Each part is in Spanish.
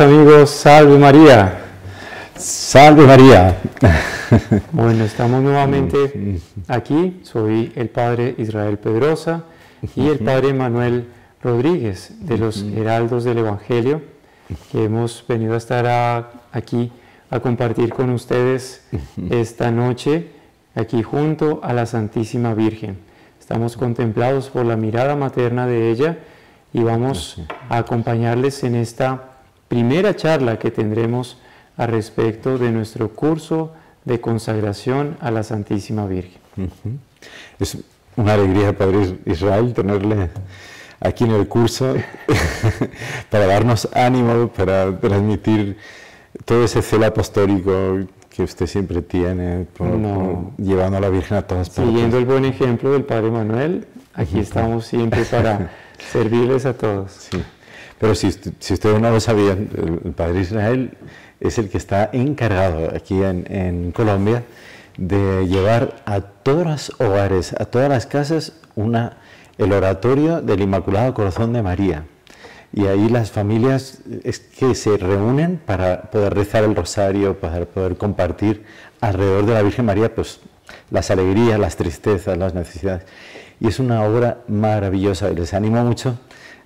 amigos, salve María. Salve María. Bueno, estamos nuevamente mm, aquí. Soy el padre Israel Pedrosa y el padre Manuel Rodríguez de los Heraldos del Evangelio, que hemos venido a estar aquí a compartir con ustedes esta noche, aquí junto a la Santísima Virgen. Estamos contemplados por la mirada materna de ella y vamos a acompañarles en esta primera charla que tendremos a respecto de nuestro curso de consagración a la Santísima Virgen. Es una alegría, Padre Israel, tenerle aquí en el curso para darnos ánimo, para transmitir todo ese celo apostólico que usted siempre tiene, llevando a la Virgen a todas partes. Siguiendo el buen ejemplo del Padre Manuel, aquí estamos siempre para servirles a todos. Pero si, ustedes no lo sabían, el Padre Israel es el que está encargado aquí en, Colombia de llevar a todos los hogares, a todas las casas, el oratorio del Inmaculado Corazón de María. Y ahí las familias es que se reúnen para poder rezar el rosario, para poder compartir alrededor de la Virgen María pues, las alegrías, las tristezas, las necesidades. Y es una obra maravillosa y les animo mucho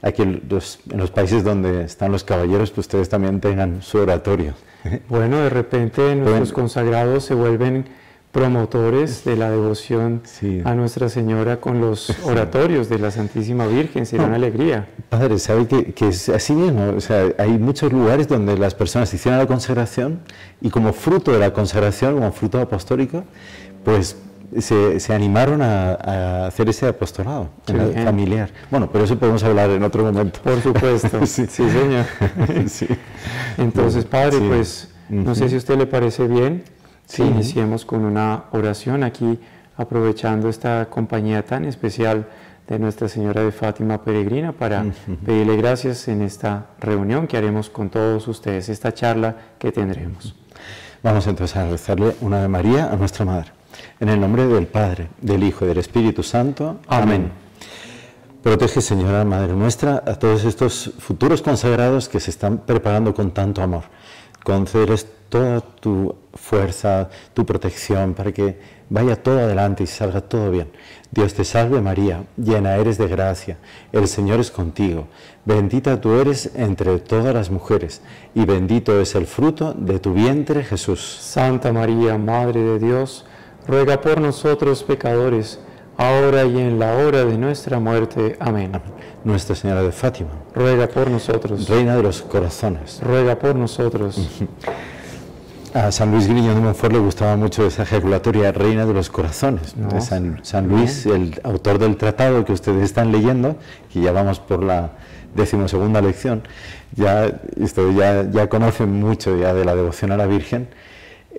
aquí en los, en los países donde están los caballeros, pues ustedes también tengan su oratorio. Bueno, de repente nuestros consagrados se vuelven promotores de la devoción a Nuestra Señora con los oratorios de la Santísima Virgen, Sería una alegría. Padre, sabe que, que es así mismo, o sea, hay muchos lugares donde las personas hicieron la consagración y como fruto de la consagración, como fruto apostólico, pues se, animaron a, hacer ese apostolado familiar. Bueno, pero eso podemos hablar en otro momento. Por supuesto, sí. señor. Entonces, padre, pues no sé si a usted le parece bien si iniciemos con una oración aquí, aprovechando esta compañía tan especial de Nuestra Señora de Fátima Peregrina para pedirle gracias en esta reunión que haremos con todos ustedes, esta charla que tendremos. Vamos entonces a rezarle una de María a nuestra Madre. En el nombre del Padre, del Hijo y del Espíritu Santo. Amén. Protege, Señora Madre nuestra, a todos estos futuros consagrados que se están preparando con tanto amor. Concedes toda tu fuerza, tu protección, para que vaya todo adelante y salga todo bien. Dios te salve María, llena eres de gracia, el Señor es contigo, bendita tú eres entre todas las mujeres, y bendito es el fruto de tu vientre Jesús. Santa María, Madre de Dios, ruega por nosotros pecadores, ahora y en la hora de nuestra muerte. Amén. Nuestra Señora de Fátima, ruega por nosotros. Reina de los corazones, ruega por nosotros. A San Luis Griño de Monfort le gustaba mucho esa ejaculatoria Reina de los Corazones San, Luis, el autor del tratado que ustedes están leyendo, que ya vamos por la decimosegunda lección, ya, esto ya, ya conocen mucho ya de la devoción a la Virgen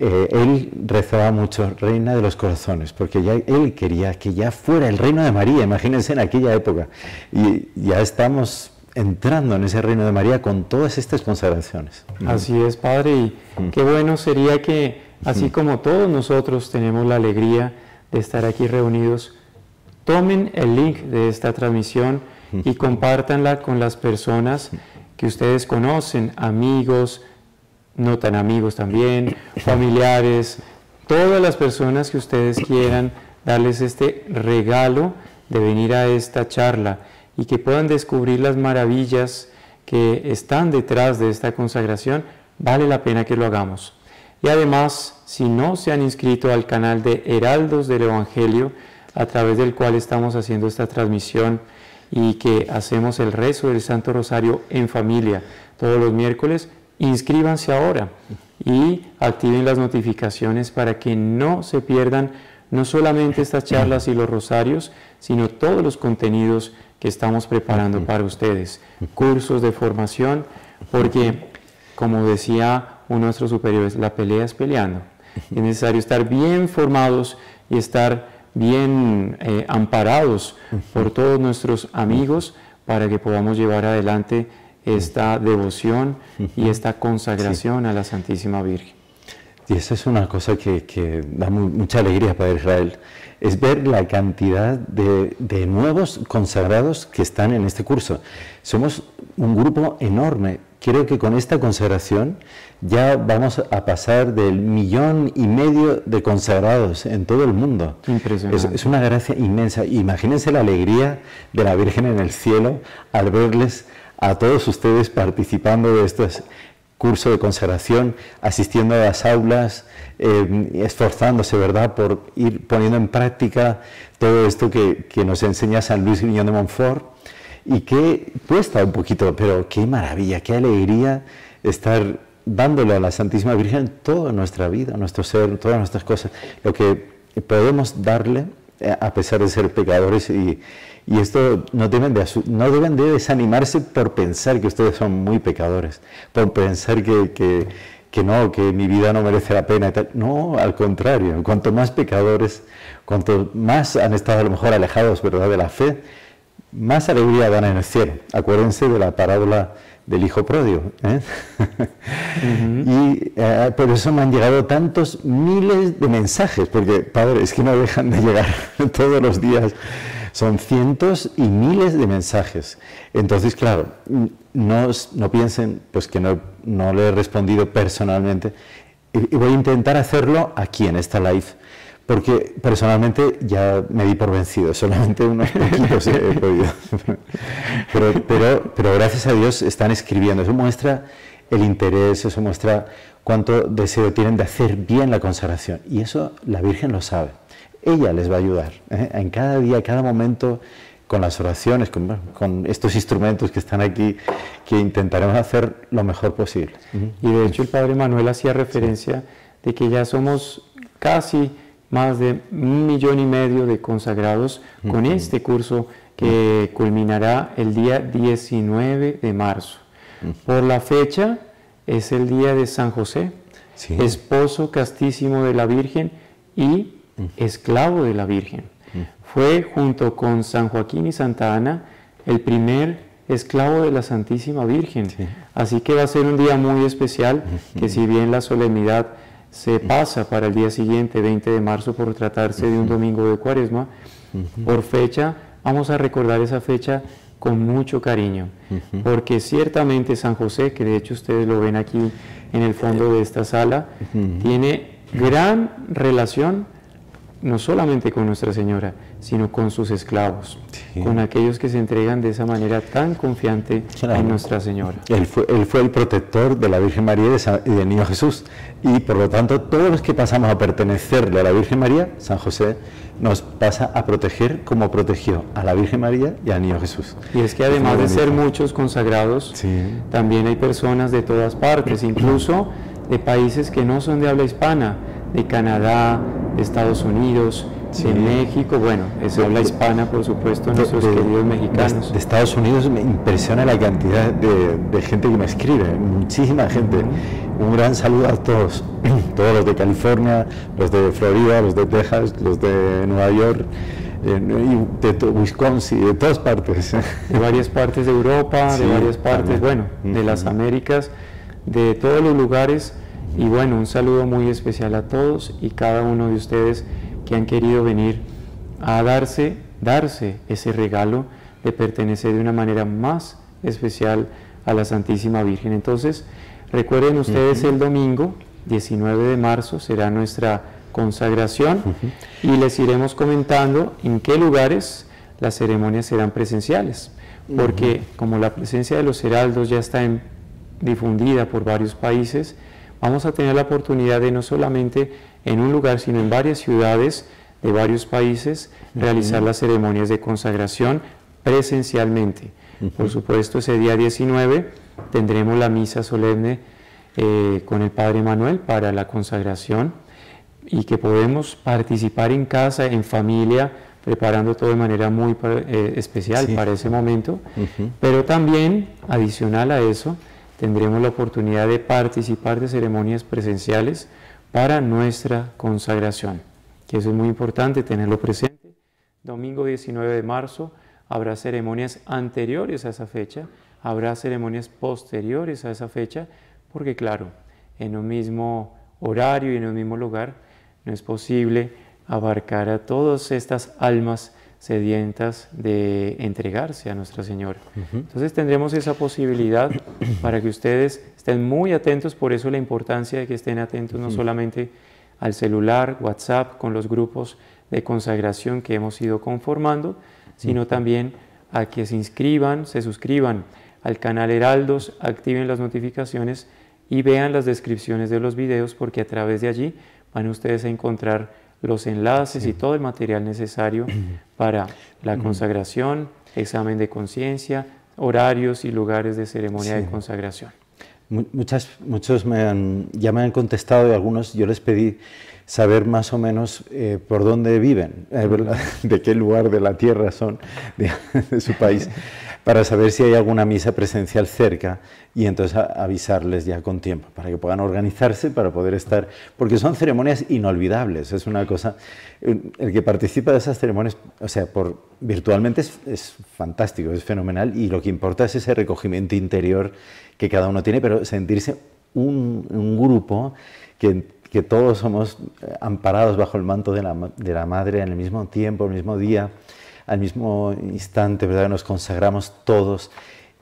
eh, él rezaba mucho, Reina de los Corazones, porque ya él quería que ya fuera el reino de María, imagínense en aquella época. Y ya estamos entrando en ese reino de María con todas estas consagraciones. Así es, Padre, y qué bueno sería que, así como todos nosotros tenemos la alegría de estar aquí reunidos, tomen el link de esta transmisión y compártanla con las personas que ustedes conocen, amigos, no tan amigos también, familiares, todas las personas que ustedes quieran darles este regalo de venir a esta charla y que puedan descubrir las maravillas que están detrás de esta consagración, vale la pena que lo hagamos. Y además, si no se han inscrito al canal de Heraldos del Evangelio, a través del cual estamos haciendo esta transmisión y que hacemos el rezo del Santo Rosario en familia todos los miércoles, inscríbanse ahora y activen las notificaciones para que no se pierdan no solamente estas charlas y los rosarios, sino todos los contenidos que estamos preparando para ustedes, cursos de formación, porque como decía uno de nuestros superiores, la pelea es peleando. Es necesario estar bien formados y estar bien eh, amparados por todos nuestros amigos para que podamos llevar adelante esta devoción y esta consagración a la Santísima Virgen. Y eso es una cosa que, da mucha alegría para Israel, es ver la cantidad de, nuevos consagrados que están en este curso. Somos un grupo enorme. Creo que con esta consagración ya vamos a pasar del millón y medio de consagrados en todo el mundo. es una gracia inmensa. Imagínense la alegría de la Virgen en el cielo al verles a todos ustedes participando de este curso de consagración, asistiendo a las aulas, eh, esforzándose, ¿verdad?, por ir poniendo en práctica todo esto que, nos enseña San Luis Guillón de Montfort y que cuesta un poquito, pero qué maravilla, qué alegría estar dándole a la Santísima Virgen toda nuestra vida, nuestro ser, todas nuestras cosas, lo que podemos darle a pesar de ser pecadores y, esto no deben, de, no deben de desanimarse por pensar que ustedes son muy pecadores, por pensar que, no, que mi vida no merece la pena No, al contrario, cuanto más pecadores, cuanto más han estado a lo mejor alejados ¿verdad? de la fe, más alegría dan en el cielo. Acuérdense de la parábola del hijo prodio... ¿eh? y eh, por eso me han llegado tantos miles de mensajes, porque, padre, es que no dejan de llegar todos los días. Son cientos y miles de mensajes. Entonces, claro, no, no piensen pues, que no, no le he respondido personalmente. Y voy a intentar hacerlo aquí en esta live porque personalmente ya me di por vencido, solamente unos poquitos he podido. Pero, pero, pero, gracias a Dios están escribiendo, eso muestra el interés, eso muestra cuánto deseo tienen de hacer bien la consagración. Y eso la Virgen lo sabe. Ella les va a ayudar ¿eh? en cada día, en cada momento, con las oraciones, con, estos instrumentos que están aquí, que intentaremos hacer lo mejor posible. Y de hecho el Padre Manuel hacía referencia de que ya somos casi más de un millón y medio de consagrados con este curso que culminará el día 19 de marzo. Por la fecha es el día de San José, esposo castísimo de la Virgen y esclavo de la Virgen. Fue junto con San Joaquín y Santa Ana el primer esclavo de la Santísima Virgen. Así que va a ser un día muy especial, que si bien la solemnidad se pasa para el día siguiente, 20 de marzo, por tratarse de un domingo de cuaresma, por fecha, vamos a recordar esa fecha con mucho cariño, porque ciertamente San José, que de hecho ustedes lo ven aquí en el fondo de esta sala, tiene gran relación no solamente con Nuestra Señora, sino con sus esclavos, con aquellos que se entregan de esa manera tan confiante en Nuestra Señora. Él fue, el protector de la Virgen María y, de del Niño Jesús, y por lo tanto todos los que pasamos a pertenecerle a la Virgen María, San José nos pasa a proteger como protegió a la Virgen María y al Niño Jesús. Y es que además de ser muchos consagrados, también hay personas de todas partes, incluso de países que no son de habla hispana, de Canadá, de Estados Unidos, sí. México, bueno, es habla hispana, por supuesto, de, nuestros queridos mexicanos. De, Estados Unidos me impresiona la cantidad de, gente que me escribe, muchísima gente. Un gran saludo a todos, todos los de California, los de Florida, los de Texas, los de Nueva York. De, Wisconsin, de todas partes. De varias partes de Europa, de varias partes, bueno, de las Américas, de todos los lugares. Y bueno, un saludo muy especial a todos y cada uno de ustedes que han querido venir a darse, darse ese regalo de pertenecer de una manera más especial a la Santísima Virgen. Entonces, recuerden ustedes el domingo 19 de marzo será nuestra consagración y les iremos comentando en qué lugares las ceremonias serán presenciales, porque como la presencia de los heraldos ya está difundida por varios países, vamos a tener la oportunidad de no solamente en un lugar, sino en varias ciudades de varios países, realizar las ceremonias de consagración presencialmente. Por supuesto, ese día 19 tendremos la misa solemne eh, con el Padre Manuel para la consagración y que podemos participar en casa, en familia, preparando todo de manera muy eh, especial para ese momento. Pero también, adicional a eso, tendremos la oportunidad de participar de ceremonias presenciales para nuestra consagración, que eso es muy importante tenerlo presente. Domingo 19 de marzo habrá ceremonias anteriores a esa fecha, habrá ceremonias posteriores a esa fecha, porque claro, en un mismo horario y en un mismo lugar no es posible abarcar a todas estas almas sedientas de entregarse a Nuestra Señora. Entonces tendremos esa posibilidad para que ustedes estén muy atentos, por eso la importancia de que estén atentos no solamente al celular, WhatsApp, con los grupos de consagración que hemos ido conformando, sino también a que se inscriban, se suscriban al canal Heraldos, activen las notificaciones y vean las descripciones de los videos porque a través de allí van ustedes a encontrar los enlaces y todo el material necesario para la consagración, examen de conciencia, horarios y lugares de ceremonia de consagración. Muchas, muchos ya me han contestado y algunos yo les pedí saber más o menos eh, por dónde viven, eh, de qué lugar de la tierra son, de su país para saber si hay alguna misa presencial cerca y entonces avisarles ya con tiempo para que puedan organizarse, para poder estar, porque son ceremonias inolvidables, es una cosa, eh, el que participa de esas ceremonias, o sea, virtualmente es, fantástico, es fenomenal y lo que importa es ese recogimiento interior que cada uno tiene, pero sentirse un, grupo que todos somos eh, amparados bajo el manto de la, de la, madre en el mismo tiempo, el mismo día, al mismo instante, ¿verdad? Nos consagramos todos.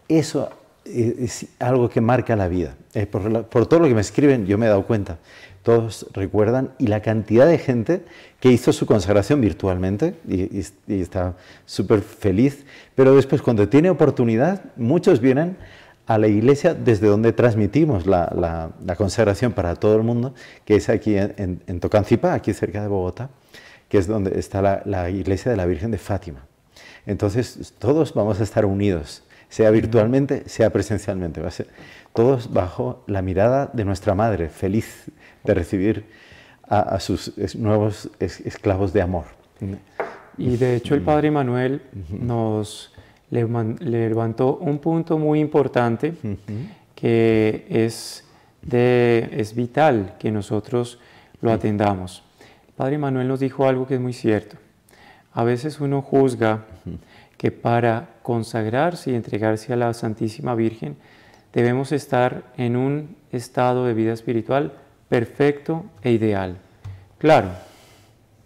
Eso es algo que marca la vida. Eh, por, todo lo que me escriben, yo me he dado cuenta. Todos recuerdan y la cantidad de gente que hizo su consagración virtualmente y, está súper feliz. Pero después, cuando tiene oportunidad, muchos vienen a la iglesia desde donde transmitimos la, consagración para todo el mundo, que es aquí en, en, aquí cerca de Bogotá que es donde está la, iglesia de la Virgen de Fátima. Entonces, todos vamos a estar unidos, sea virtualmente, sea presencialmente. Va a ser todos bajo la mirada de nuestra madre, feliz de recibir a, sus nuevos esclavos de amor. Y de hecho el Padre Manuel nos levantó un punto muy importante que es vital que nosotros lo atendamos. Padre Manuel nos dijo algo que es muy cierto. A veces uno juzga que para consagrarse y entregarse a la Santísima Virgen debemos estar en un estado de vida espiritual perfecto e ideal. Claro,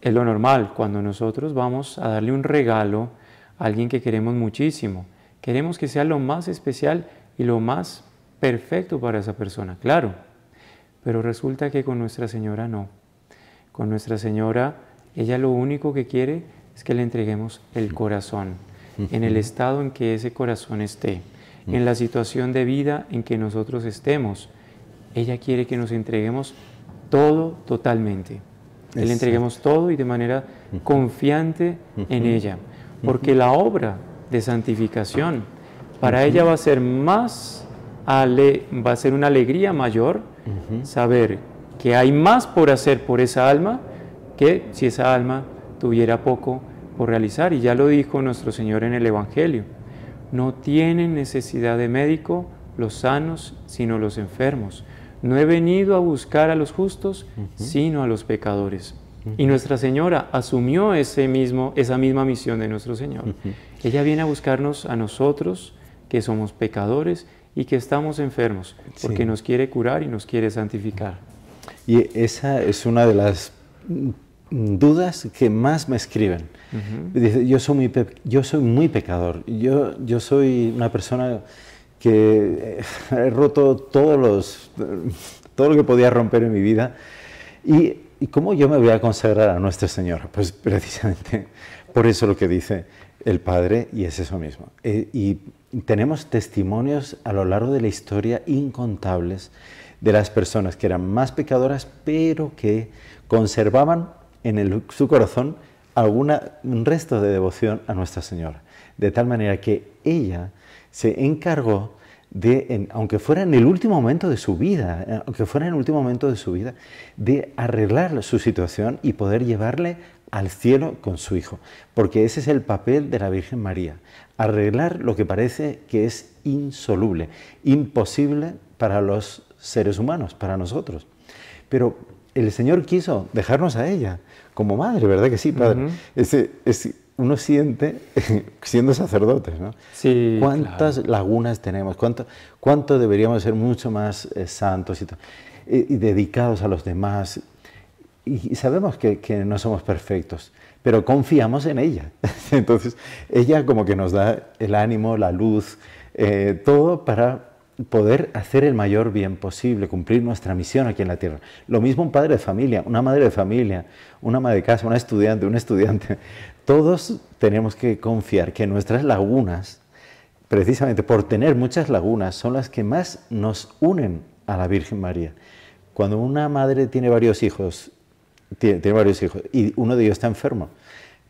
es lo normal cuando nosotros vamos a darle un regalo a alguien que queremos muchísimo. Queremos que sea lo más especial y lo más perfecto para esa persona, claro. Pero resulta que con Nuestra Señora no con Nuestra Señora, ella lo único que quiere es que le entreguemos el corazón, en el estado en que ese corazón esté, en la situación de vida en que nosotros estemos. Ella quiere que nos entreguemos todo totalmente, le entreguemos todo y de manera confiante en ella, porque la obra de santificación para ella va a ser más, va a ser una alegría mayor saber que hay más por hacer por esa alma que si esa alma tuviera poco por realizar. Y ya lo dijo nuestro Señor en el Evangelio. No tienen necesidad de médico los sanos, sino los enfermos. No he venido a buscar a los justos, sino a los pecadores. Y Nuestra Señora asumió ese mismo, esa misma misión de nuestro Señor. Ella viene a buscarnos a nosotros, que somos pecadores y que estamos enfermos, porque nos quiere curar y nos quiere santificar. Y esa es una de las mm, dudas que más me escriben. Dice, yo soy, muy yo soy muy pecador, yo, yo soy una persona que eh, he roto todos los, todo lo que podía romper en mi vida. ¿Y, ¿Y cómo yo me voy a consagrar a Nuestra Señora? Pues precisamente por eso lo que dice el Padre, y es eso mismo. Eh, y tenemos testimonios a lo largo de la historia incontables de las personas que eran más pecadoras, pero que conservaban en su corazón algún resto de devoción a Nuestra Señora. De tal manera que ella se encargó de, aunque fuera en el último momento de su vida, eh, aunque fuera en el último momento de su vida, de arreglar su situación y poder llevarle al cielo con su hijo. Porque ese es el papel de la Virgen María, arreglar lo que parece que es insoluble, imposible para los seres humanos, para nosotros. Pero el Señor quiso dejarnos a ella, como madre, ¿verdad que sí, Padre? ese, uno siente, siendo sacerdotes, ¿no? Sí, ¿Cuántas lagunas tenemos? ¿Cuánto, ¿Cuánto deberíamos ser mucho más eh, santos y, dedicados a los demás? Y, sabemos que, no somos perfectos, pero confiamos en ella. Entonces, ella como que nos da el ánimo, la luz, eh, todo para poder hacer el mayor bien posible, cumplir nuestra misión aquí en la tierra. Lo mismo un padre de familia, una madre de familia, una madre de casa, una estudiante, un estudiante. Todos tenemos que confiar que nuestras lagunas, precisamente por tener muchas lagunas, son las que más nos unen a la Virgen María. Cuando una madre tiene varios hijos, tiene, tiene varios hijos y uno de ellos está enfermo,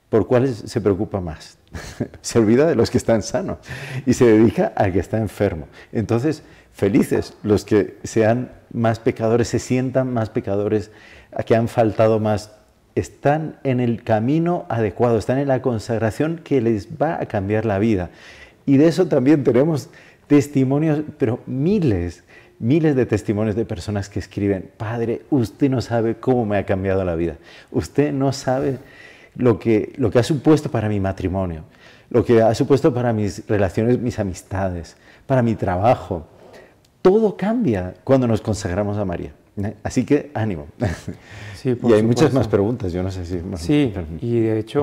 ¿por cuál se preocupa más? se olvida de los que están sanos y se dedica al que está enfermo. Entonces, felices los que sean más pecadores, se sientan más pecadores, a que han faltado más, están en el camino adecuado, están en la consagración que les va a cambiar la vida. Y de eso también tenemos testimonios, pero miles, miles de testimonios de personas que escriben, Padre, usted no sabe cómo me ha cambiado la vida, usted no sabe lo que, lo que ha supuesto para mi matrimonio, lo que ha supuesto para mis relaciones, mis amistades, para mi trabajo. Todo cambia cuando nos consagramos a María. ¿eh? Así que ánimo. Sí, y hay muchas más preguntas, yo no sé si... sí, y de hecho,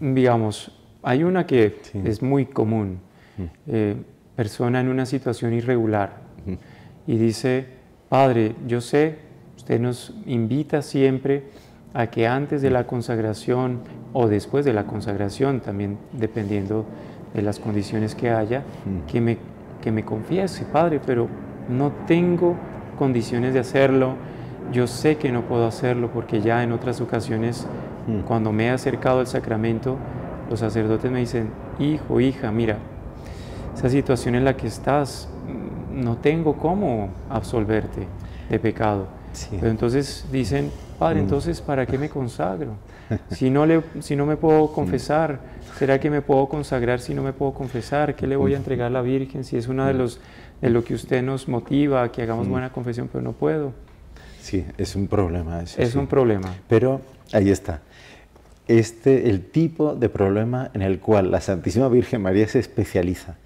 digamos, hay una que es muy común. Mm. Eh, persona en una situación irregular y dice, Padre, yo sé, usted nos invita siempre a que antes de la consagración o después de la consagración, también dependiendo de las condiciones que haya, mm. que me, que me confiese, Padre, pero no tengo condiciones de hacerlo, yo sé que no puedo hacerlo porque ya en otras ocasiones, mm. cuando me he acercado al sacramento, los sacerdotes me dicen, hijo, hija, mira, esa situación en la que estás, no tengo cómo absolverte de pecado. entonces dicen, Padre, mm. entonces, ¿para qué me consagro? Si no, si no me puedo confesar, ¿será que me puedo consagrar si no me puedo confesar? ¿Qué le voy a entregar a la Virgen si es una de, mm. los, de lo que usted nos motiva a que hagamos mm. buena confesión, pero no puedo? Sí, es un problema. es un problema. Pero ahí está. Este, el tipo de problema en el cual la Santísima Virgen María se especializa.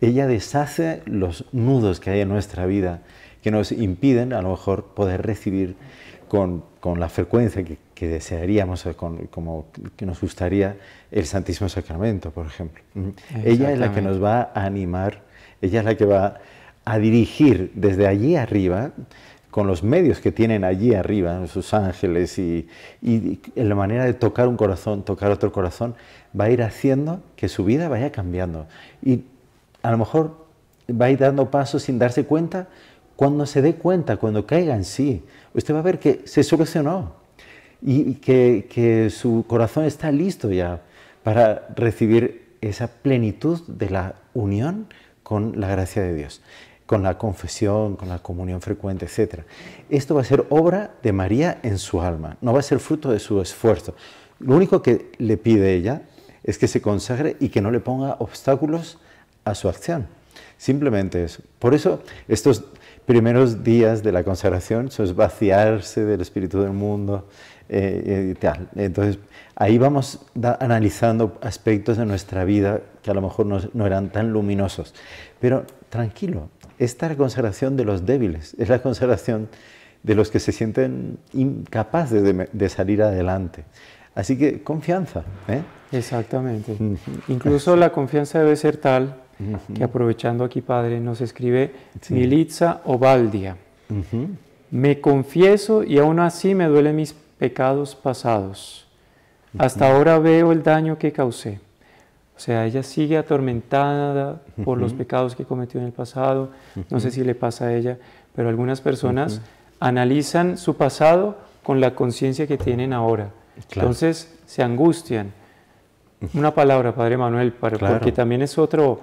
Ella deshace los nudos que hay en nuestra vida que nos impiden a lo mejor poder recibir con, la frecuencia que, desearíamos, como que nos gustaría el Santísimo Sacramento, por ejemplo. Ella es la que nos va a animar, ella es la que va a dirigir desde allí arriba, con los medios que tienen allí arriba, sus ángeles, y, en la manera de tocar un corazón, tocar otro corazón, va a ir haciendo que su vida vaya cambiando. Y a lo mejor va a ir dando pasos sin darse cuenta, cuando se dé cuenta, cuando caiga en sí, usted va a ver que se solucionó y que, que su corazón está listo ya para recibir esa plenitud de la unión con la gracia de Dios, con la confesión, con la comunión frecuente, etc. Esto va a ser obra de María en su alma, no va a ser fruto de su esfuerzo. Lo único que le pide ella es que se consagre y que no le ponga obstáculos a su acción. Simplemente eso. Por eso estos primeros días de la consagración, eso es vaciarse del espíritu del mundo eh, eh, y tal. Entonces, ahí vamos analizando aspectos de nuestra vida que a lo mejor no, eran tan luminosos. Pero tranquilo, esta es consagración de los débiles, es la consagración de los que se sienten incapaces de, de salir adelante. Así que confianza. ¿eh? Exactamente. Incluso la confianza debe ser tal que aprovechando aquí, Padre, nos escribe sí. Militza Obaldia. Me confieso y aún así me duelen mis pecados pasados. Hasta ahora veo el daño que causé. O sea, ella sigue atormentada por los pecados que cometió en el pasado. No sé si le pasa a ella, pero algunas personas analizan su pasado con la conciencia que tienen ahora. Entonces se angustian una palabra, Padre Manuel, porque también es otro,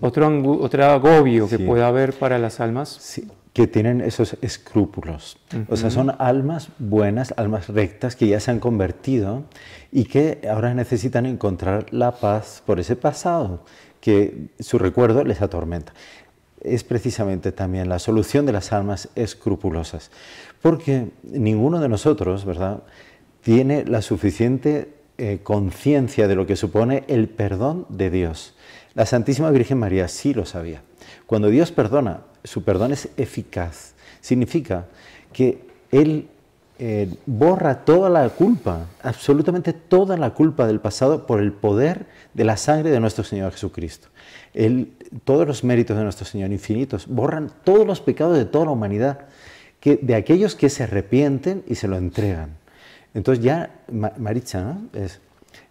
otro, otro agobio que puede haber para las almas. que tienen esos escrúpulos. O sea, son almas buenas, almas rectas que ya se han convertido y que ahora necesitan encontrar la paz por ese pasado que su recuerdo les atormenta. Es precisamente también la solución de las almas escrupulosas, porque ninguno de nosotros, ¿verdad?, tiene la suficiente eh, conciencia de lo que supone el perdón de Dios. La Santísima Virgen María sí lo sabía. Cuando Dios perdona, su perdón es eficaz. Significa que Él eh, borra toda la culpa, absolutamente toda la culpa del pasado por el poder de la sangre de nuestro Señor Jesucristo. todos los méritos de nuestro Señor infinitos borran todos los pecados de toda la humanidad, de aquellos que se arrepienten y se lo entregan. Entonces ya, Maricha, Es,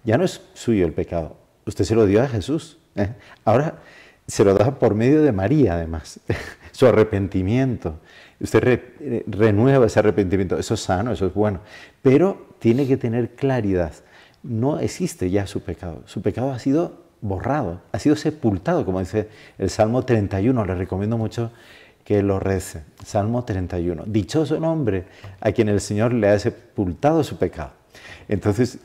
ya no es suyo el pecado, usted se lo dio a Jesús. ¿eh? Ahora se lo da por medio de María, además, su arrepentimiento. Usted eh, renueva ese arrepentimiento, eso es sano, eso es bueno, pero tiene que tener claridad. No existe ya su pecado, su pecado ha sido borrado, ha sido sepultado, como dice el Salmo 31. Le recomiendo mucho que lo rece. Salmo 31. Dichoso nombre... a quien el Señor le ha sepultado su pecado. Entonces,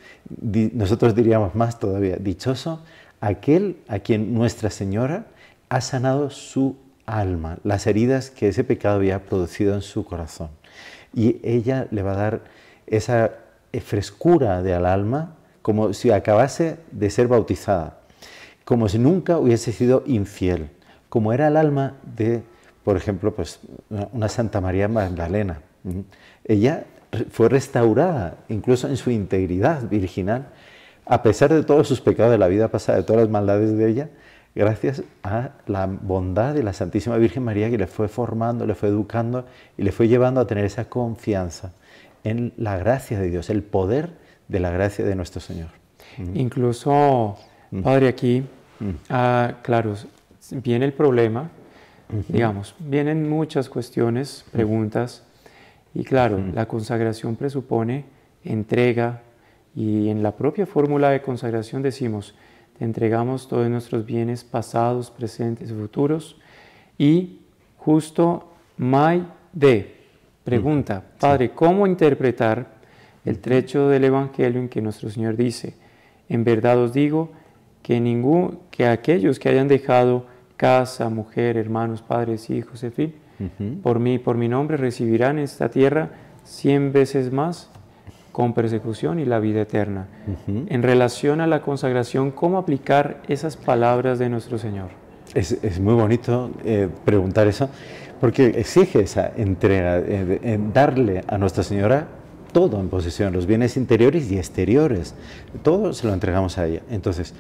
nosotros diríamos más todavía, dichoso aquel a quien Nuestra Señora ha sanado su alma, las heridas que ese pecado había producido en su corazón. Y ella le va a dar esa eh, frescura del alma como si acabase de ser bautizada, como si nunca hubiese sido infiel, como era el alma de por ejemplo, pues, una Santa María Magdalena. Ella fue restaurada, incluso en su integridad virginal, a pesar de todos sus pecados de la vida pasada, de todas las maldades de ella, gracias a la bondad de la Santísima Virgen María que le fue formando, le fue educando y le fue llevando a tener esa confianza en la gracia de Dios, el poder de la gracia de nuestro Señor. Incluso, Padre, aquí, ah, claro, viene el problema digamos. Vienen muchas cuestiones, preguntas, y claro, la consagración presupone entrega, y en la propia fórmula de consagración decimos, te entregamos todos nuestros bienes pasados, presentes y futuros, y justo May de, pregunta, Padre, ¿cómo interpretar el trecho del Evangelio en que nuestro Señor dice, en verdad os digo que, ningún, que aquellos que hayan dejado casa, mujer, hermanos, padres, hijos, en fin, por mí y por mi nombre recibirán esta tierra cien veces más con persecución y la vida eterna. En relación a la consagración, ¿cómo aplicar esas palabras de nuestro Señor? Es, muy bonito eh, preguntar eso, porque exige esa entrega, en eh, eh, darle a Nuestra Señora todo en posesión, los bienes interiores y exteriores, todo se lo entregamos a ella. Entonces,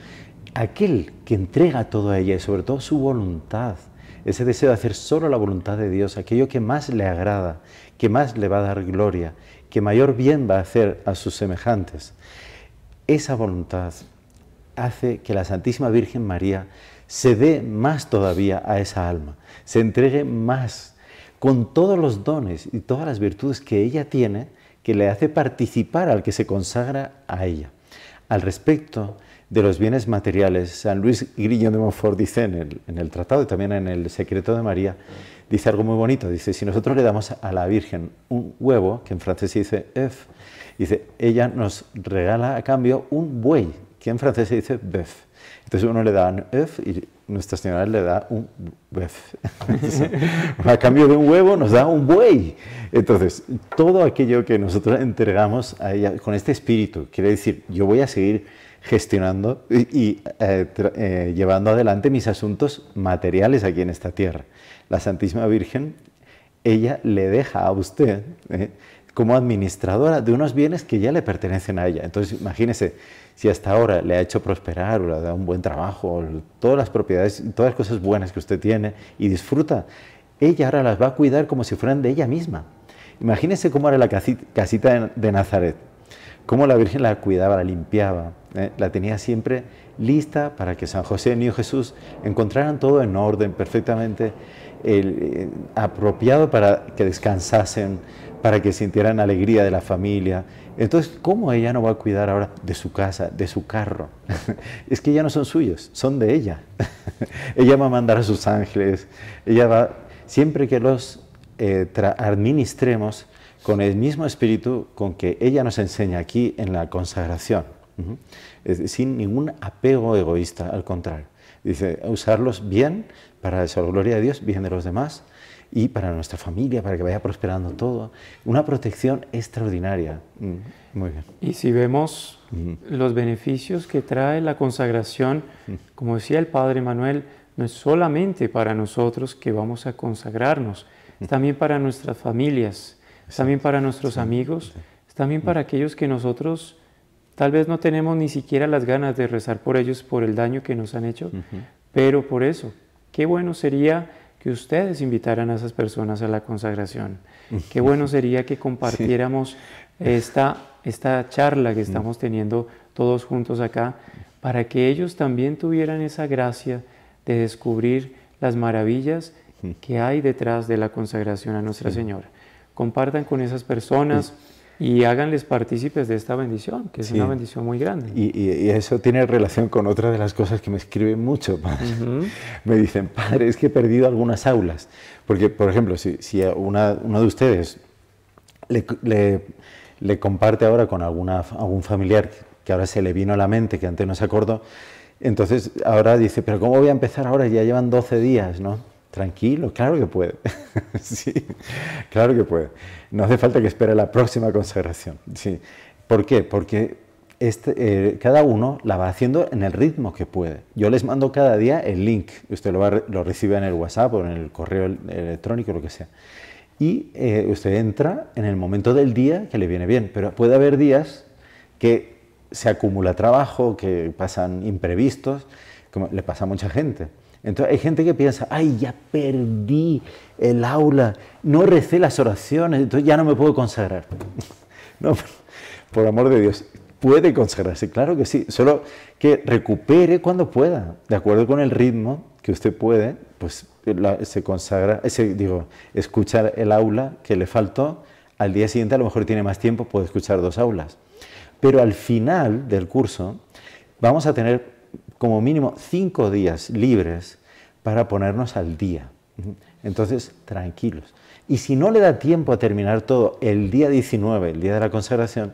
aquel que entrega todo a ella y sobre todo su voluntad, ese deseo de hacer solo la voluntad de Dios, aquello que más le agrada, que más le va a dar gloria, que mayor bien va a hacer a sus semejantes, esa voluntad hace que la Santísima Virgen María se dé más todavía a esa alma, se entregue más con todos los dones y todas las virtudes que ella tiene, que le hace participar al que se consagra a ella. Al respecto, de los bienes materiales. San Luis Grillo de Montfort dice en el, tratado y también en el Secreto de María, dice algo muy bonito, dice, si nosotros le damos a la Virgen un huevo, que en francés se dice œuf, dice, ella nos regala a cambio un buey, que en francés se dice bœuf. Entonces uno le da un œuf y nuestra señora le da un bœuf. a cambio de un huevo nos da un buey. Entonces, todo aquello que nosotros entregamos a ella con este espíritu, quiere decir, yo voy a seguir gestionando y, eh, eh, llevando adelante mis asuntos materiales aquí en esta tierra. La Santísima Virgen, ella le deja a usted eh, como administradora de unos bienes que ya le pertenecen a ella. Entonces, imagínese, si hasta ahora le ha hecho prosperar o le ha dado un buen trabajo, todas las propiedades, todas las cosas buenas que usted tiene y disfruta, ella ahora las va a cuidar como si fueran de ella misma. Imagínese cómo era la casita de Nazaret cómo la Virgen la cuidaba, la limpiaba, eh, la tenía siempre lista para que San José y Jesús encontraran todo en orden, perfectamente eh, apropiado para que descansasen, para que sintieran alegría de la familia. Entonces, ¿cómo ella no va a cuidar ahora de su casa, de su carro? es que ya no son suyos, son de ella. ella va a mandar a sus ángeles, ella va, siempre que los eh, administremos, con el mismo espíritu con que ella nos enseña aquí en la consagración, sin ningún apego egoísta, al contrario. Dice, usarlos bien para la gloria de Dios, bien de los demás y para nuestra familia, para que vaya prosperando todo. Una protección extraordinaria. Mm, muy bien. Y si vemos los beneficios que trae la consagración, mm. como decía el Padre Manuel, no es solamente para nosotros que vamos a consagrarnos, es mm. también para nuestras familias, también para nuestros amigos, también mm. para aquellos que nosotros tal vez no tenemos ni siquiera las ganas de rezar por ellos por el daño que nos han hecho, pero por eso, qué bueno sería que ustedes invitaran a esas personas a la consagración. Qué bueno sería que compartiéramos esta, charla que mm. estamos teniendo todos juntos acá, para que ellos también tuvieran esa gracia de descubrir las maravillas mm. que hay detrás de la consagración a Nuestra Señora compartan con esas personas. y háganles partícipes de esta bendición, que es una bendición muy grande. Y, eso tiene relación con otra de las cosas que me escriben mucho. Me dicen, padre, es que he perdido algunas aulas. Porque, por ejemplo, si, uno de ustedes le, comparte ahora con alguna, algún familiar que ahora se le vino a la mente, que antes no se acordó, entonces ahora dice, pero ¿cómo voy a empezar ahora? Ya llevan 12 días, ¿no? Tranquilo, claro que puede. sí, claro que puede. No hace falta que espere la próxima consagración. Sí. ¿Por qué? Porque este, eh, cada uno la va haciendo en el ritmo que puede. Yo les mando cada día el link, usted lo, recibe en el WhatsApp o en el correo electrónico, lo que sea. Y eh, usted entra en el momento del día que le viene bien, pero puede haber días que se acumula trabajo, que pasan imprevistos, como le pasa a mucha gente. Entonces hay gente que piensa, ay, ya perdí el aula, no recé las oraciones, entonces ya no me puedo consagrar. no, por amor de Dios, puede consagrarse, claro que sí, solo que recupere cuando pueda, de acuerdo con el ritmo que usted puede, pues se consagra, ese, eh, digo, escuchar el aula que le faltó, al día siguiente a lo mejor tiene más tiempo, puede escuchar dos aulas. Pero al final del curso vamos a tener como mínimo cinco días libres para ponernos al día. Entonces, tranquilos. Y si no le da tiempo a terminar todo el día 19, el día de la consagración,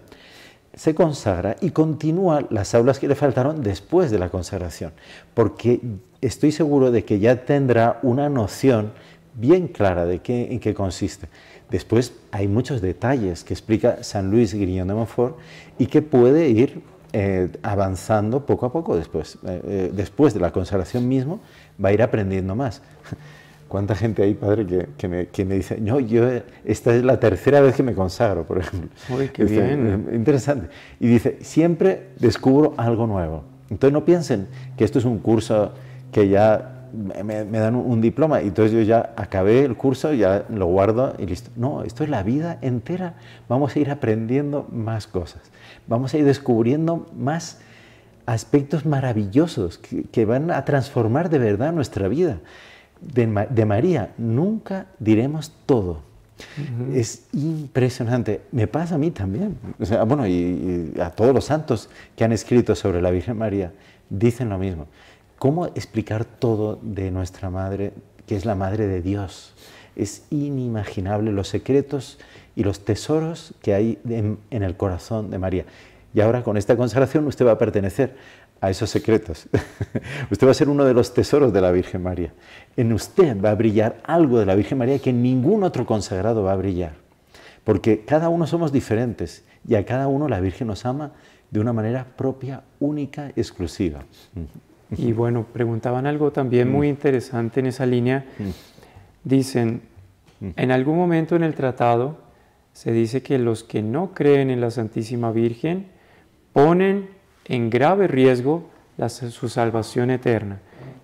se consagra y continúa las aulas que le faltaron después de la consagración, porque estoy seguro de que ya tendrá una noción bien clara de qué, en qué consiste. Después hay muchos detalles que explica San Luis griñón de Montfort y que puede ir eh, avanzando poco a poco después. Eh, eh, después de la consagración mismo, va a ir aprendiendo más. ¿Cuánta gente hay, padre, que, me, dice, no, yo, esta es la tercera vez que me consagro, por ejemplo? Este, bien. Interesante. Y dice, siempre descubro algo nuevo. Entonces no piensen que esto es un curso que ya me, dan un, diploma y entonces yo ya acabé el curso, ya lo guardo y listo. No, esto es la vida entera. Vamos a ir aprendiendo más cosas, vamos a ir descubriendo más aspectos maravillosos que, van a transformar de verdad nuestra vida. De, María, nunca diremos todo. Es impresionante. Me pasa a mí también. bueno, y a todos los santos que han escrito sobre la Virgen María dicen lo mismo. ¿Cómo explicar todo de nuestra madre, que es la madre de Dios? Es inimaginable los secretos y los tesoros que hay en, el corazón de María. Y ahora con esta consagración usted va a pertenecer a esos secretos. usted va a ser uno de los tesoros de la Virgen María. En usted va a brillar algo de la Virgen María que ningún otro consagrado va a brillar. Porque cada uno somos diferentes y a cada uno la Virgen nos ama de una manera propia, única, exclusiva. Y bueno, preguntaban algo también mm. muy interesante en esa línea. Mm. Dicen, mm. en algún momento en el tratado se dice que los que no creen en la Santísima Virgen ponen en grave riesgo su salvación eterna.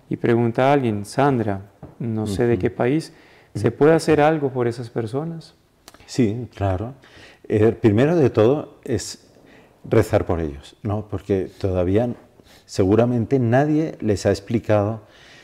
Y pregunta alguien, Sandra, no sé de qué país, ¿se puede hacer algo por esas personas? Sí, claro. Eh, primero de todo es rezar por ellos, ¿no? porque todavía seguramente nadie les ha explicado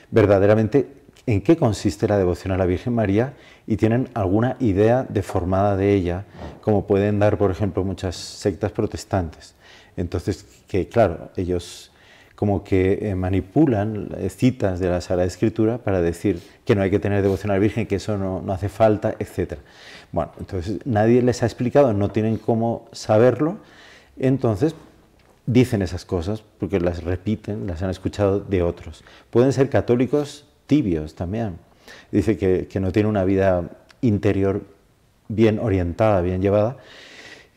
verdaderamente en qué consiste la devoción a la Virgen María y tienen alguna idea deformada de ella, como pueden dar, por ejemplo, muchas sectas protestantes. Entonces, que claro, ellos como que eh, manipulan citas de la Sagrada Escritura para decir que no hay que tener devoción a la Virgen, que eso no, no hace falta, etc. Bueno, entonces nadie les ha explicado, no tienen cómo saberlo, entonces dicen esas cosas porque las repiten, las han escuchado de otros. Pueden ser católicos tibios también. Dice que, no tiene una vida interior bien orientada, bien llevada.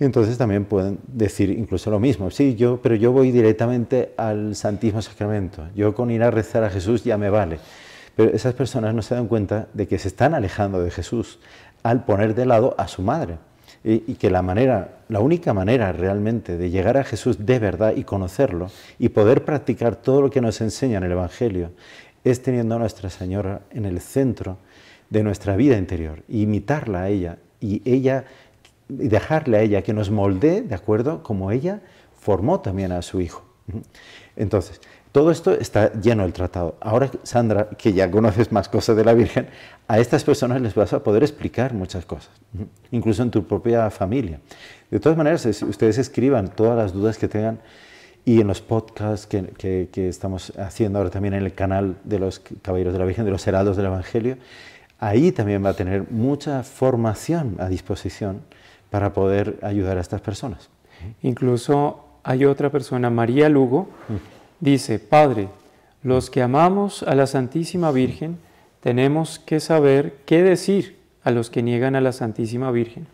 Y entonces también pueden decir incluso lo mismo. Sí, yo, pero yo voy directamente al Santísimo Sacramento. Yo con ir a rezar a Jesús ya me vale. Pero esas personas no se dan cuenta de que se están alejando de Jesús al poner de lado a su madre y que la manera, la única manera realmente de llegar a Jesús de verdad y conocerlo y poder practicar todo lo que nos enseña en el Evangelio es teniendo a Nuestra Señora en el centro de nuestra vida interior, imitarla a ella y ella y dejarle a ella que nos moldee de acuerdo como ella formó también a su hijo. Entonces, todo esto está lleno del tratado. Ahora, Sandra, que ya conoces más cosas de la Virgen, a estas personas les vas a poder explicar muchas cosas, incluso en tu propia familia. De todas maneras, ustedes escriban todas las dudas que tengan y en los podcasts que, estamos haciendo ahora también en el canal de los Caballeros de la Virgen, de los Heraldos del Evangelio, ahí también va a tener mucha formación a disposición para poder ayudar a estas personas. Incluso hay otra persona, María Lugo, dice, Padre, los que amamos a la Santísima Virgen tenemos que saber qué decir a los que niegan a la Santísima Virgen.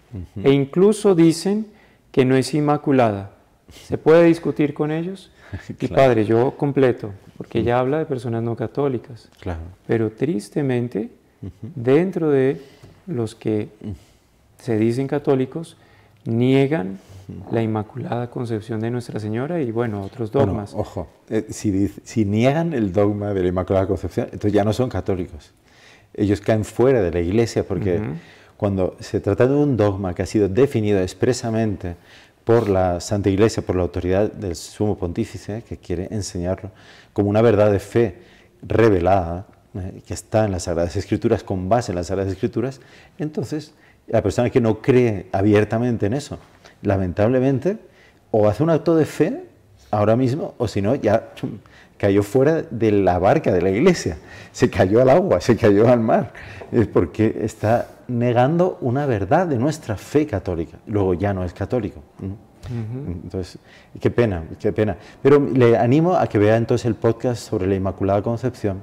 E incluso dicen que no es inmaculada. ¿Se puede discutir con ellos? Y Padre, yo completo, porque ya habla de personas no católicas. Claro. Pero tristemente, dentro de los que se dicen católicos, niegan la Inmaculada Concepción de Nuestra Señora y bueno, otros dogmas. ojo, eh, si, niegan el dogma de la Inmaculada Concepción, entonces ya no son católicos. Ellos caen fuera de la iglesia porque cuando se trata de un dogma que ha sido definido expresamente por la Santa Iglesia, por la autoridad del Sumo Pontífice, que quiere enseñarlo como una verdad de fe revelada, eh, que está en las Sagradas Escrituras, con base en las Sagradas Escrituras, entonces la persona que no cree abiertamente en eso, lamentablemente, o hace un acto de fe ahora mismo, o si no, ya cayó fuera de la barca de la iglesia, se cayó al agua, se cayó al mar, es porque está negando una verdad de nuestra fe católica. Luego ya no es católico. Entonces, qué pena, qué pena. Pero le animo a que vea entonces el podcast sobre la Inmaculada Concepción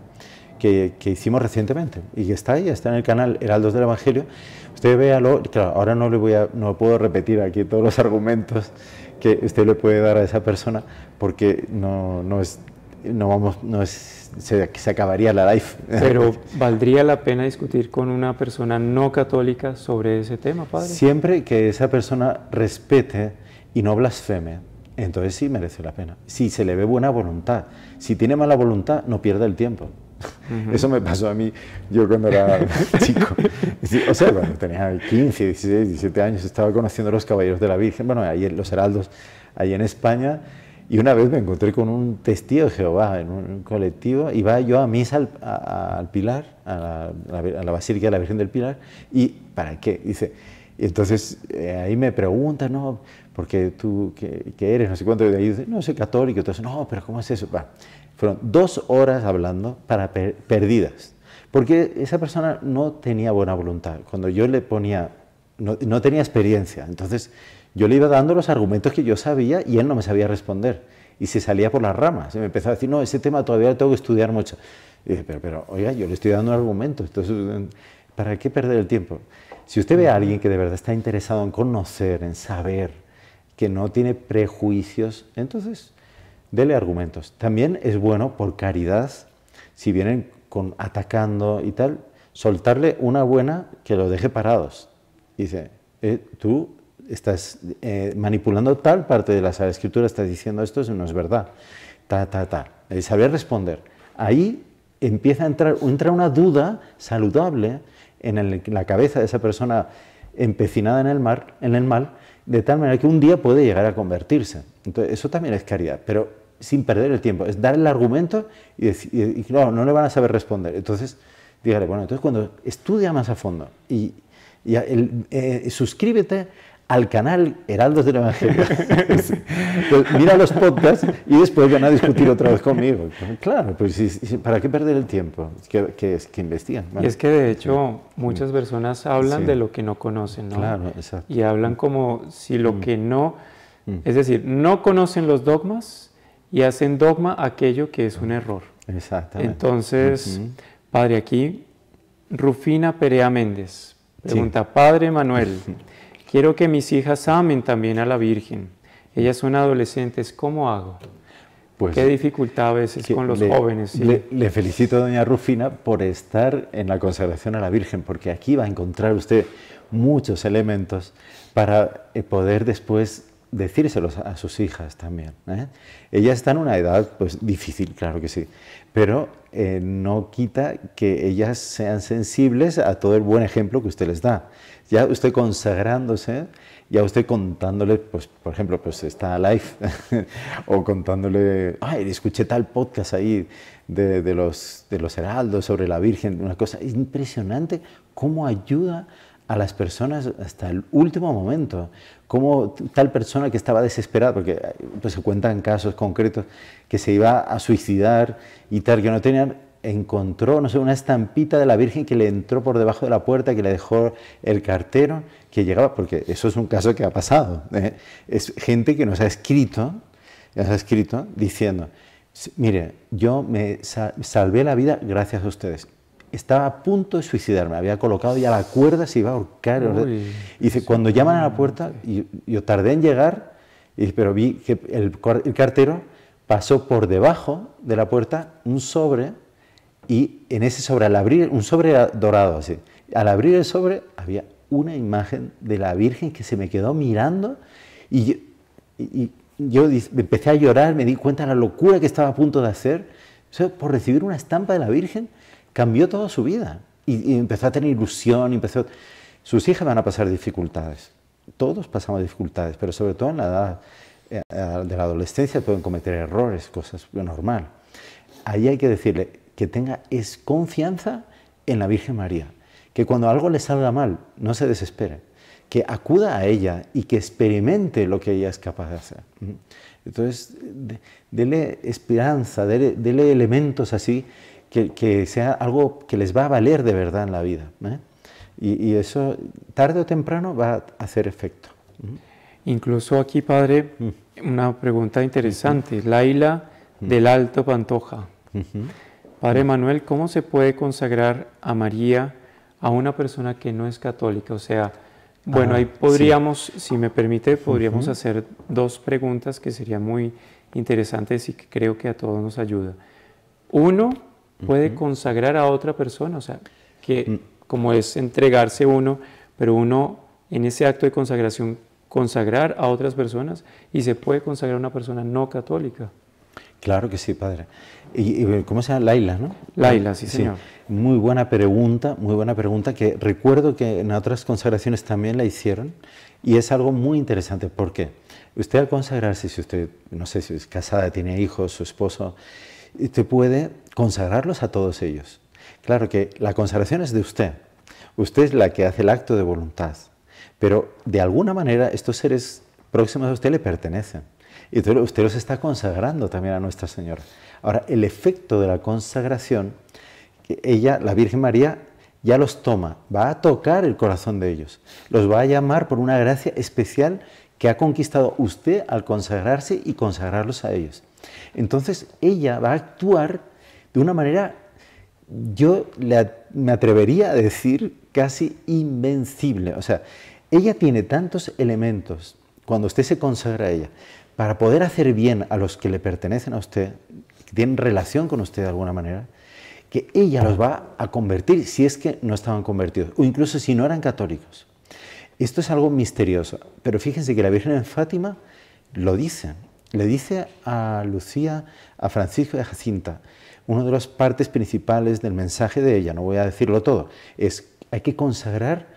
que, hicimos recientemente y que está ahí, está en el canal Heraldos del Evangelio. Usted véalo, claro, ahora no le voy a, no puedo repetir aquí todos los argumentos que usted le puede dar a esa persona porque no, no es, no vamos, no es, se, se acabaría la life. Pero valdría la pena discutir con una persona no católica sobre ese tema, padre. Siempre que esa persona respete y no blasfeme, entonces sí merece la pena. Si se le ve buena voluntad, si tiene mala voluntad, no pierda el tiempo. Eso me pasó a mí, yo cuando era chico. O sea, cuando tenía 15, 16, 17 años, estaba conociendo los Caballeros de la Virgen, bueno, ahí en los Heraldos, ahí en España. Y una vez me encontré con un testigo de Jehová en un colectivo, y va yo a misa al, Pilar, a la, Basílica de la Virgen del Pilar, y ¿para qué? Dice, y entonces eh, ahí me preguntan, ¿no? Porque tú, ¿qué, eres? No sé cuánto, y ahí dice, no, soy católico, entonces, no, pero ¿cómo es eso? va, fueron dos horas hablando para perdidas, porque esa persona no tenía buena voluntad. Cuando yo le ponía, no, tenía experiencia, entonces yo le iba dando los argumentos que yo sabía y él no me sabía responder. Y se salía por las ramas. Y me empezaba a decir, no, ese tema todavía tengo que estudiar mucho. Y dije, pero, pero, oiga, yo le estoy dando argumentos. Entonces, ¿para qué perder el tiempo? Si usted ve a alguien que de verdad está interesado en conocer, en saber, que no tiene prejuicios, entonces dele argumentos. También es bueno, por caridad, si vienen con, atacando y tal, soltarle una buena que lo deje parados. Dice, eh, tú estás eh, manipulando tal parte de la Sagrada Escritura, estás diciendo esto no es verdad. Ta, ta, ta. saber responder. Ahí empieza a entrar entra una duda saludable en, la cabeza de esa persona empecinada en el, mar, en el mal, de tal manera que un día puede llegar a convertirse. Entonces, eso también es caridad. Pero sin perder el tiempo, es dar el argumento y, decir, y, no le van a saber responder. Entonces, dígale, bueno, entonces cuando estudia más a fondo y, eh, suscríbete al canal Heraldos del Evangelio. mira los podcasts y después van a discutir otra vez conmigo. Claro, pues ¿para qué perder el tiempo? Que, que, investigan. Y es que de hecho muchas personas hablan de lo que no conocen, ¿no? Claro, exacto. Y hablan como si lo mm. que no... Mm. Es decir, no conocen los dogmas, y hacen dogma aquello que es un error. Exactamente. Entonces, padre, aquí Rufina Perea Méndez pregunta, padre Manuel, quiero que mis hijas amen también a la Virgen. Ellas son adolescentes, ¿cómo hago? Pues, Qué dificultad a veces con los jóvenes. Le, felicito doña Rufina por estar en la consagración a la Virgen, porque aquí va a encontrar usted muchos elementos para eh, poder después decírselos a sus hijas también. ¿eh? Ellas están en una edad pues, difícil, claro que sí, pero eh, no quita que ellas sean sensibles a todo el buen ejemplo que usted les da. Ya usted consagrándose, ya usted contándole, pues, por ejemplo, pues está live, o contándole, ay, escuché tal podcast ahí de, los, de los heraldos sobre la Virgen, una cosa impresionante, cómo ayuda a las personas hasta el último momento. Como tal persona que estaba desesperada, porque pues, se cuentan casos concretos, que se iba a suicidar y tal, que no tenían, encontró, no sé, una estampita de la Virgen que le entró por debajo de la puerta, que le dejó el cartero, que llegaba, porque eso es un caso que ha pasado. ¿eh? Es gente que nos ha escrito, nos ha escrito diciendo, mire, yo me salvé la vida gracias a ustedes estaba a punto de suicidarme, había colocado ya la cuerda, se iba a ahorcar. y dice, cuando llaman a la puerta, y, yo tardé en llegar, pero vi que el, cartero pasó por debajo de la puerta un sobre, y en ese sobre, al abrir, un sobre dorado así, al abrir el sobre había una imagen de la Virgen que se me quedó mirando, y yo, empecé a llorar, me di cuenta de la locura que estaba a punto de hacer, por recibir una estampa de la Virgen cambió toda su vida y, empezó a tener ilusión, empezó... Sus hijas van a pasar dificultades, todos pasamos dificultades, pero sobre todo en la edad eh, de la adolescencia pueden cometer errores, cosas normal. Ahí hay que decirle que tenga es confianza en la Virgen María, que cuando algo le salga mal, no se desespere, que acuda a ella y que experimente lo que ella es capaz de hacer. Entonces, dele esperanza, dele elementos así que, sea algo que les va a valer de verdad en la vida. ¿eh? Y, eso tarde o temprano va a hacer efecto. Incluso aquí, padre, mm. una pregunta interesante. Laila mm. del Alto Pantoja. Padre Manuel, ¿cómo se puede consagrar a María a una persona que no es católica? O sea, bueno, ah, ahí podríamos, si me permite, podríamos hacer dos preguntas que serían muy interesantes y que creo que a todos nos ayuda. Uno, puede consagrar a otra persona, o sea, que mm. como es entregarse uno, pero uno en ese acto de consagración consagrar a otras personas y se puede consagrar a una persona no católica. Claro que sí, padre. ¿Y, eh, cómo se llama? Laila, ¿no? Laila, sí, sí, Muy buena pregunta, muy buena pregunta que recuerdo que en otras consagraciones también la hicieron y es algo muy interesante porque usted al consagrarse, si usted, no sé si es casada, tiene hijos, su esposo, usted puede consagrarlos a todos ellos. Claro que la consagración es de usted. Usted es la que hace el acto de voluntad. Pero de alguna manera estos seres próximos a usted le pertenecen. Y usted los está consagrando también a Nuestra Señora. Ahora, el efecto de la consagración, ella, la Virgen María, ya los toma, va a tocar el corazón de ellos, los va a llamar por una gracia especial que ha conquistado usted al consagrarse y consagrarlos a ellos. Entonces ella va a actuar de una manera, yo me atrevería a decir, casi invencible. O sea, ella tiene tantos elementos cuando usted se consagra a ella para poder hacer bien a los que le pertenecen a usted, que tienen relación con usted de alguna manera, que ella los va a convertir si es que no estaban convertidos, o incluso si no eran católicos. Esto es algo misterioso, pero fíjense que la Virgen en Fátima lo dice, le dice a Lucía, a Francisco de Jacinta, una de las partes principales del mensaje de ella, no voy a decirlo todo, es hay que consagrar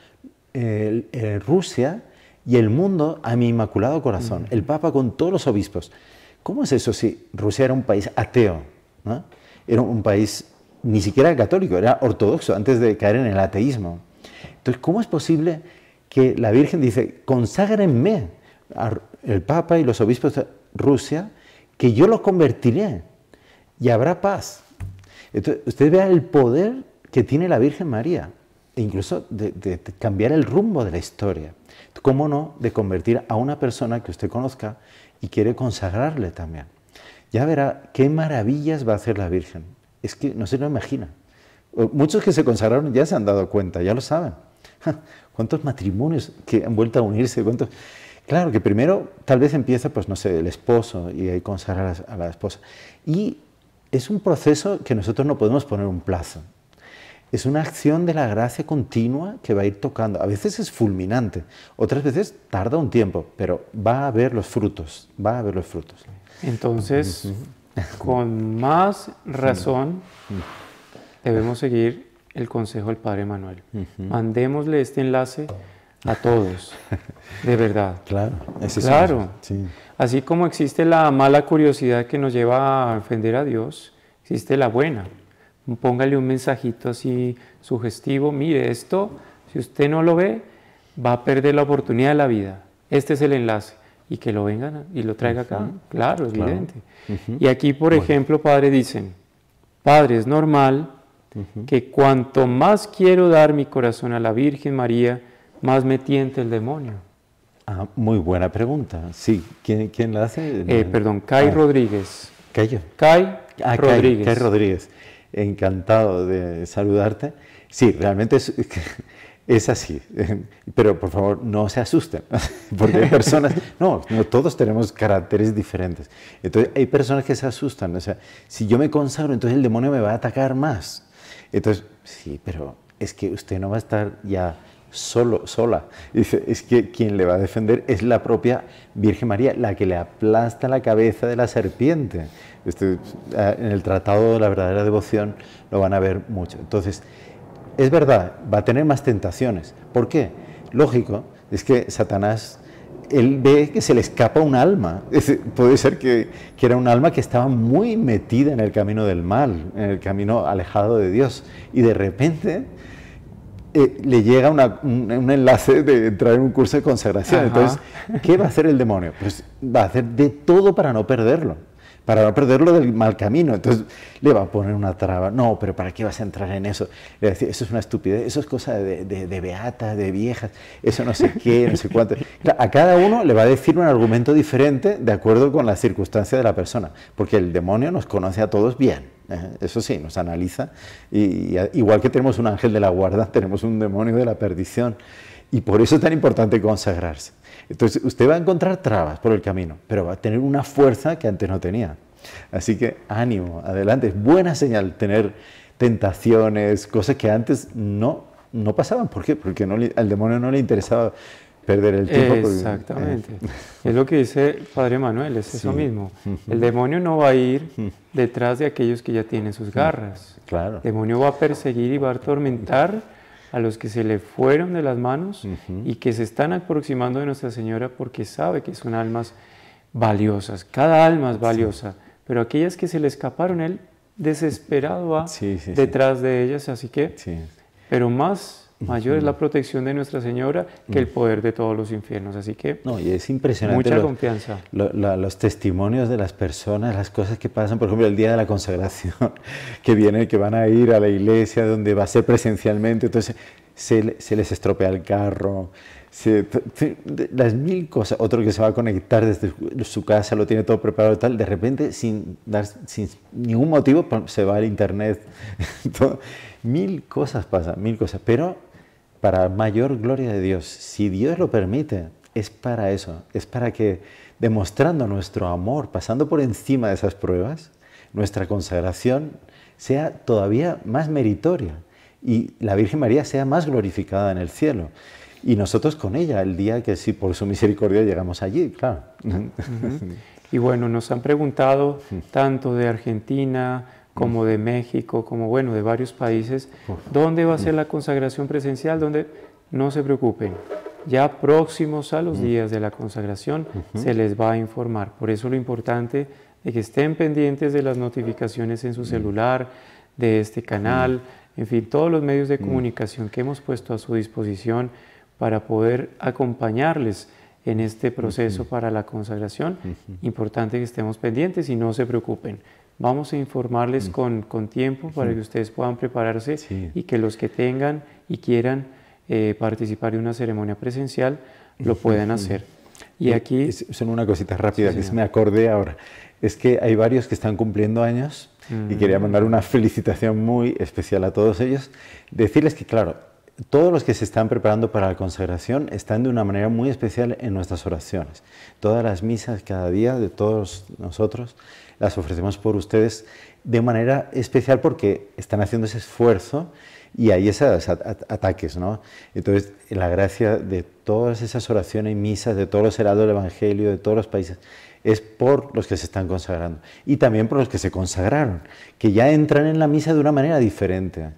Rusia y el mundo a mi inmaculado corazón, el Papa con todos los obispos. ¿Cómo es eso si Rusia era un país ateo? Era un país ni siquiera católico, era ortodoxo antes de caer en el ateísmo. Entonces, ¿cómo es posible que la Virgen dice, conságrenme al Papa y los obispos Rusia, que yo lo convertiré y habrá paz. Entonces, usted vea el poder que tiene la Virgen María, e incluso de, cambiar el rumbo de la historia. ¿Cómo no de convertir a una persona que usted conozca y quiere consagrarle también? Ya verá qué maravillas va a hacer la Virgen. Es que no se lo imagina. Muchos que se consagraron ya se han dado cuenta, ya lo saben. ¿Cuántos matrimonios que han vuelto a unirse? ¿Cuántos? Claro, que primero tal vez empieza, pues no sé, el esposo y ahí consagrar a la esposa. Y es un proceso que nosotros no podemos poner un plazo. Es una acción de la gracia continua que va a ir tocando. A veces es fulminante, otras veces tarda un tiempo, pero va a haber los frutos, va a ver los frutos. Entonces, con más razón, debemos seguir el consejo del Padre Manuel. Mandémosle este enlace a todos, de verdad. Claro, claro. Así como existe la mala curiosidad que nos lleva a ofender a Dios, existe la buena. Póngale un mensajito así sugestivo, mire esto, si usted no lo ve, va a perder la oportunidad de la vida. Este es el enlace. Y que lo vengan y lo traiga acá. Claro, evidente. Y aquí, por ejemplo, padre, dicen, padre, es normal que cuanto más quiero dar mi corazón a la Virgen María, más me el demonio? Ah, muy buena pregunta. Sí, ¿quién, la hace? Eh, perdón, Kai ah. Rodríguez. Ah, Kai Rodríguez. Kai, Rodríguez. Encantado de saludarte. Sí, realmente es, así. Pero por favor, no se asusten, porque hay personas, no, no, todos tenemos caracteres diferentes. Entonces, hay personas que se asustan. O sea, si yo me consagro, entonces el demonio me va a atacar más. Entonces, sí, pero es que usted no va a estar ya solo, sola. dice, es que quien le va a defender es la propia Virgen María, la que le aplasta la cabeza de la serpiente. Este, ah, en el Tratado de la Verdadera Devoción lo van a ver mucho. Entonces, es verdad, va a tener más tentaciones. ¿Por qué? Lógico, es que Satanás, él ve que se le escapa un alma. puede ser que, que era un alma que estaba muy metida en el camino del mal, en el camino alejado de Dios. Y de repente eh, le llega un, enlace de entrar en un curso de consagración. Entonces, ¿qué va a hacer el demonio? Pues va a hacer de todo para no perderlo para no perderlo del mal camino. Entonces le va a poner una traba. No, pero ¿para qué vas a entrar en eso? Le va decir, eso es una estupidez, eso es cosa de, de, de beatas, de viejas, eso no sé qué, no sé cuánto. a cada uno le va a decir un argumento diferente de acuerdo con la circunstancia de la persona, porque el demonio nos conoce a todos bien. ¿eh? Eso sí, nos analiza. y, igual que tenemos un ángel de la guarda, tenemos un demonio de la perdición. Y por eso es tan importante consagrarse. Entonces usted va a encontrar trabas por el camino, pero va a tener una fuerza que antes no tenía. Así que ánimo, adelante. Es buena señal tener tentaciones, cosas que antes no, no pasaban. ¿Por qué? Porque no al demonio no le interesaba perder el tiempo. Exactamente. Es lo que dice Padre Manuel, es eso mismo. El demonio no va a ir detrás de aquellos que ya tienen sus garras. Claro. El demonio va a perseguir y va a atormentar a los que se le fueron de las manos y que se están aproximando de Nuestra Señora porque sabe que son almas valiosas. Cada alma es valiosa, pero aquellas que se le escaparon, Él desesperado va detrás de ellas, así que, pero más Mayor es la protección de Nuestra Señora que el mm. poder de todos los infiernos. Así que. No, y es impresionante. Mucha confianza. los testimonios de las personas, las cosas que pasan, por ejemplo, el día de la consagración, que viene, que van a ir a la iglesia donde va a ser presencialmente, entonces se, les estropea el carro. las mil cosas, otro que se va a conectar desde su casa, lo tiene todo preparado y tal, de repente sin sin ningún motivo se va al internet. mil cosas pasan, mil cosas, pero para mayor gloria de Dios. Si Dios lo permite, es para eso, es para que demostrando nuestro amor, pasando por encima de esas pruebas, nuestra consagración sea todavía más meritoria y la Virgen María sea más glorificada en el cielo. Y nosotros con ella, el día que sí, por su misericordia llegamos allí, claro. Y bueno, nos han preguntado mm. tanto de Argentina, como de México, como bueno, de varios países. ¿Dónde va a ser la consagración presencial? Donde no se preocupen. Ya próximos a los días de la consagración se les va a informar. Por eso lo importante es que estén pendientes de las notificaciones en su mm. celular, de este canal, mm. en fin, todos los medios de mm. comunicación que hemos puesto a su disposición para poder acompañarles en este proceso para la consagración. Importante que estemos pendientes y no se preocupen. Vamos a informarles mm. con, con, tiempo para que ustedes puedan prepararse y que los que tengan y quieran eh, participar de una ceremonia presencial lo puedan hacer. Y aquí... Son una cosita rápida que se me acordé ahora. Es que hay varios que están cumpliendo años y quería mm. mandar una felicitación muy especial a todos ellos. Decirles que, claro, todos los que se están preparando para la consagración están de una manera muy especial en nuestras oraciones. Todas las misas cada día de todos nosotros las ofrecemos por ustedes de manera especial porque están haciendo ese esfuerzo y hay esos ataques, ¿no? Entonces, la gracia de todas esas oraciones y misas, de todos los heraldos del Evangelio, de todos los países, es por los que se están consagrando y también por los que se consagraron, que ya entran en la misa de una manera diferente,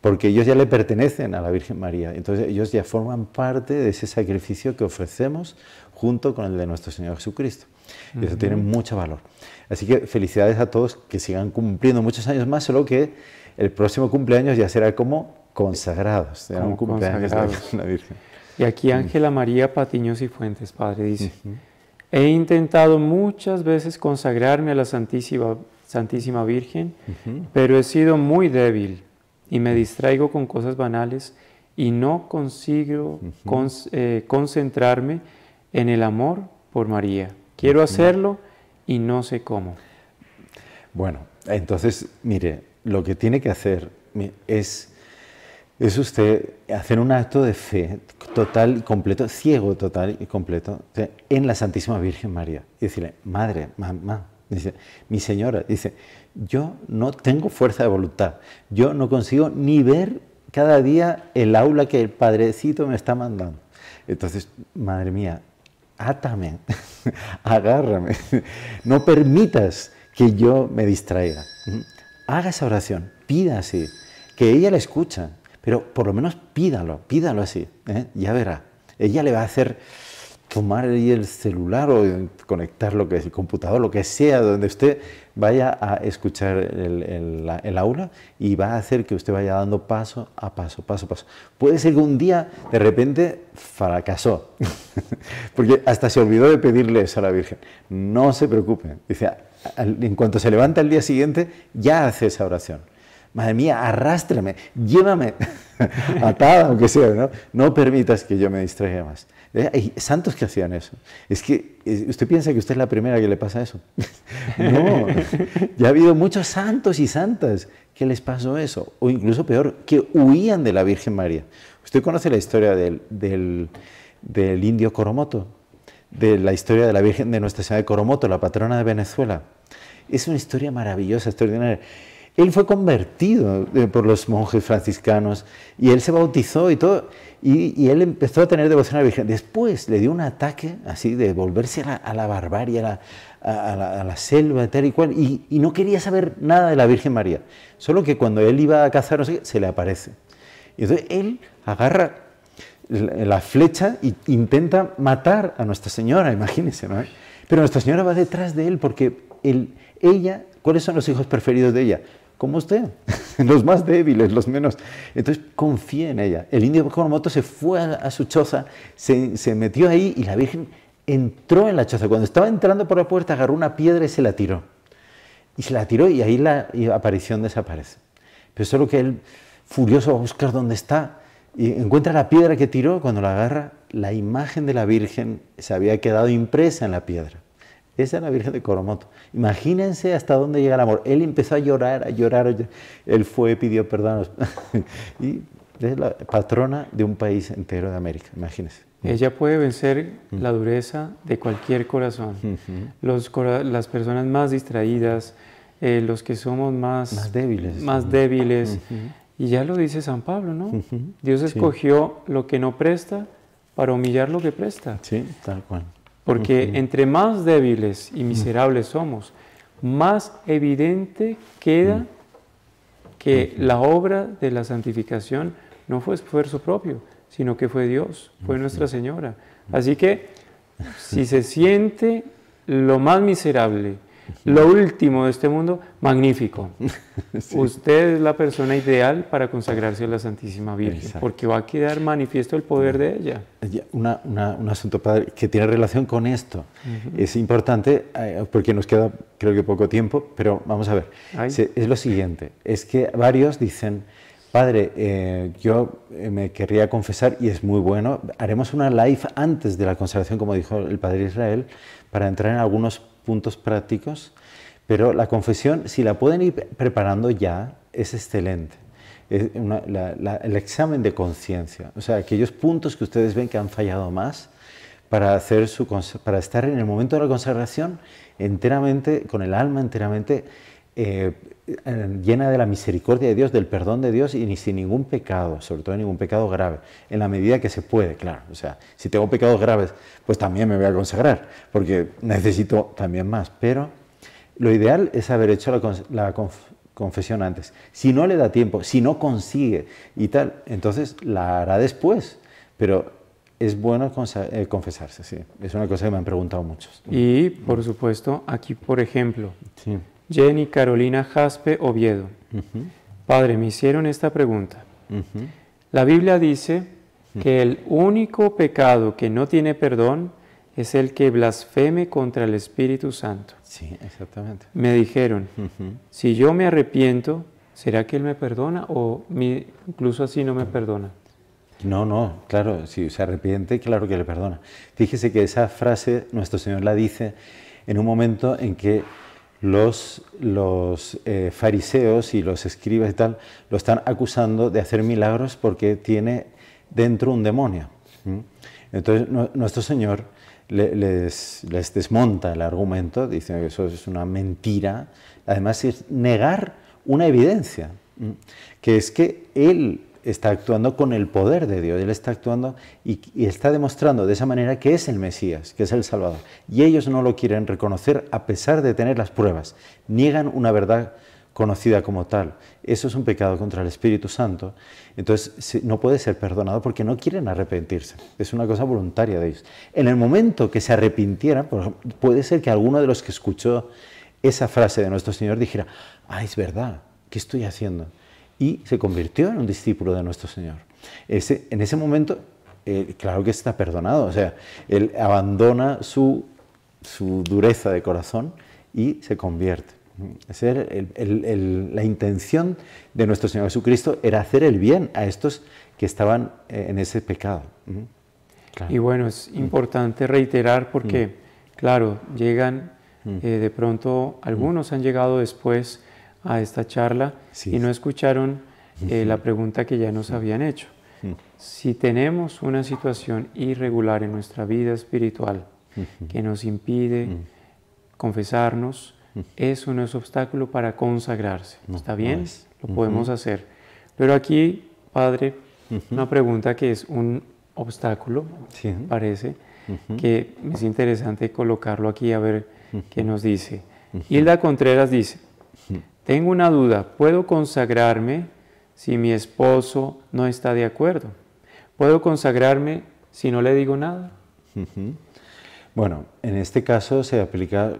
porque ellos ya le pertenecen a la Virgen María, entonces ellos ya forman parte de ese sacrificio que ofrecemos junto con el de nuestro Señor Jesucristo. eso tiene mucho valor. Así que felicidades a todos que sigan cumpliendo muchos años más, solo que el próximo cumpleaños ya será como consagrados, será como un cumpleaños de la Virgen. Y aquí mm. Ángela María Patiños y Fuentes, Padre, dice, he intentado muchas veces consagrarme a la Santísima, Santísima Virgen, pero he sido muy débil y me distraigo con cosas banales y no consigo eh, concentrarme en el amor por María. Quiero hacerlo y no sé cómo. Bueno, entonces, mire, lo que tiene que hacer es, es usted hacer un acto de fe total, y completo, ciego total y completo, en la Santísima Virgen María. Y decirle, madre, mamá, dice, mi señora, dice, yo no tengo fuerza de voluntad, yo no consigo ni ver cada día el aula que el padrecito me está mandando. Entonces, madre mía, átame, agárrame, no permitas que yo me distraiga. Haga esa oración, pida así, que ella la escucha, pero por lo menos pídalo, pídalo así, ¿eh? ya verá. Ella le va a hacer tomar el celular o conectar lo que es el computador, lo que sea, donde usted vaya a escuchar el, aula y va a hacer que usted vaya dando paso a paso, paso a paso. Puede ser que un día de repente fracasó, porque hasta se olvidó de pedirle a la Virgen. No se preocupe, dice, en cuanto se levanta el día siguiente, ya hace esa oración. Madre mía, arrástrame, llévame, atada aunque sea, ¿no? No permitas que yo me distraiga más. Eh, hay santos que hacían eso. Es que eh, usted piensa que usted es la primera que le pasa eso. no, ya ha habido muchos santos y santas que les pasó eso. O incluso peor, que huían de la Virgen María. Usted conoce la historia del, indio Coromoto, de la historia de la Virgen de Nuestra Señora de Coromoto, la patrona de Venezuela. Es una historia maravillosa, extraordinaria él fue convertido eh, por los monjes franciscanos y él se bautizó y todo. Y, él empezó a tener devoción a la Virgen. Después le dio un ataque así de volverse a la, barbarie, a la, selva, tal y cual, y, no quería saber nada de la Virgen María. Solo que cuando él iba a cazar, no sé se le aparece. Y entonces él agarra la flecha e intenta matar a Nuestra Señora, imagínense, ¿no? Pero Nuestra Señora va detrás de él porque ella, ¿cuáles son los hijos preferidos de ella? como usted, los más débiles, los menos. Entonces confía en ella. El indio moto se fue a, su choza, se, metió ahí y la Virgen entró en la choza. Cuando estaba entrando por la puerta agarró una piedra y se la tiró. Y se la tiró y ahí la aparición desaparece. Pero solo que él, furioso, va a buscar dónde está y encuentra la piedra que tiró. Cuando la agarra, la imagen de la Virgen se había quedado impresa en la piedra. Esa es la Virgen de Coromoto. Imagínense hasta dónde llega el amor. Él empezó a llorar, a llorar. Él fue, pidió perdón. y es la patrona de un país entero de América. Imagínense. Ella puede vencer mm. la dureza de cualquier corazón. las personas más distraídas, eh, los que somos más, débiles. Más débiles. Y ya lo dice San Pablo, ¿no? Dios escogió lo que no presta para humillar lo que presta. Sí, tal cual. Porque entre más débiles y miserables somos, más evidente queda que la obra de la santificación no fue esfuerzo propio, sino que fue Dios, fue Nuestra Señora. Así que si se siente lo más miserable, lo último de este mundo, magnífico. Usted es la persona ideal para consagrarse a la Santísima Virgen, porque va a quedar manifiesto el poder de ella. un asunto padre que tiene relación con esto. Es importante, eh, porque nos queda creo que poco tiempo, pero vamos a ver. Es lo siguiente, es que varios dicen... Padre, eh, yo eh, me querría confesar, y es muy bueno, haremos una live antes de la consagración, como dijo el Padre Israel, para entrar en algunos puntos prácticos, pero la confesión, si la pueden ir preparando ya, es excelente. el examen de conciencia, o sea, aquellos puntos que ustedes ven que han fallado más para, hacer su, para estar en el momento de la consagración enteramente, con el alma enteramente eh, eh, llena de la misericordia de Dios, del perdón de Dios y ni sin ningún pecado, sobre todo ningún pecado grave, en la medida que se puede, claro. O sea, si tengo pecados graves, pues también me voy a consagrar, porque necesito también más. Pero lo ideal es haber hecho la, confesión antes. Si no le da tiempo, si no consigue y tal, entonces la hará después. Pero es bueno eh, confesarse, sí. Es una cosa que me han preguntado muchos. Y, por supuesto, aquí, por ejemplo, sí. Jenny Carolina Jaspe Oviedo. Padre, me hicieron esta pregunta. La Biblia dice que el único pecado que no tiene perdón es el que blasfeme contra el Espíritu Santo. Sí, exactamente. Me dijeron, si yo me arrepiento, ¿será que Él me perdona o incluso así no me perdona? No, no, claro, si se arrepiente, claro que le perdona. Fíjese que esa frase nuestro Señor la dice en un momento en que los, los eh, fariseos y los escribas y tal lo están acusando de hacer milagros porque tiene dentro un demonio. Entonces nuestro Señor les, les, desmonta el argumento, dice que eso es una mentira, además es negar una evidencia, que es que Él está actuando con el poder de Dios, Él está actuando y, está demostrando de esa manera que es el Mesías, que es el Salvador. Y ellos no lo quieren reconocer a pesar de tener las pruebas, niegan una verdad conocida como tal. Eso es un pecado contra el Espíritu Santo, entonces no puede ser perdonado porque no quieren arrepentirse, es una cosa voluntaria de ellos. En el momento que se arrepintieran, puede ser que alguno de los que escuchó esa frase de nuestro Señor dijera, ah, es verdad, ¿qué estoy haciendo? y se convirtió en un discípulo de nuestro Señor. Ese, en ese momento, eh, claro que está perdonado, o sea, él abandona su, su dureza de corazón y se convierte. la intención de nuestro Señor Jesucristo era hacer el bien a estos que estaban eh, en ese pecado. Y bueno, es mm. importante reiterar porque, mm. claro, llegan mm. eh, de pronto, algunos han llegado después a esta charla y no escucharon eh, la pregunta que ya nos habían hecho. Si tenemos una situación irregular en nuestra vida espiritual que nos impide confesarnos, eso no es obstáculo para consagrarse. ¿Está bien? Lo podemos hacer. Pero aquí, Padre, una pregunta que es un obstáculo, parece, que es interesante colocarlo aquí a ver qué nos dice. Hilda Contreras dice, tengo una duda, ¿puedo consagrarme si mi esposo no está de acuerdo? ¿Puedo consagrarme si no le digo nada? Bueno, en este caso se aplica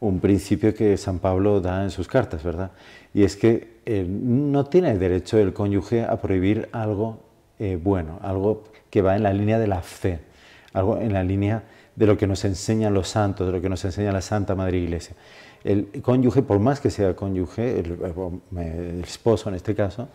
un principio que San Pablo da en sus cartas, ¿verdad? Y es que eh, no tiene derecho el cónyuge a prohibir algo eh, bueno, algo que va en la línea de la fe, algo en la línea de lo que nos enseñan los santos, de lo que nos enseña la Santa Madre Iglesia el cónyuge, por más que sea cónyuge, eh, el, esposo en este caso,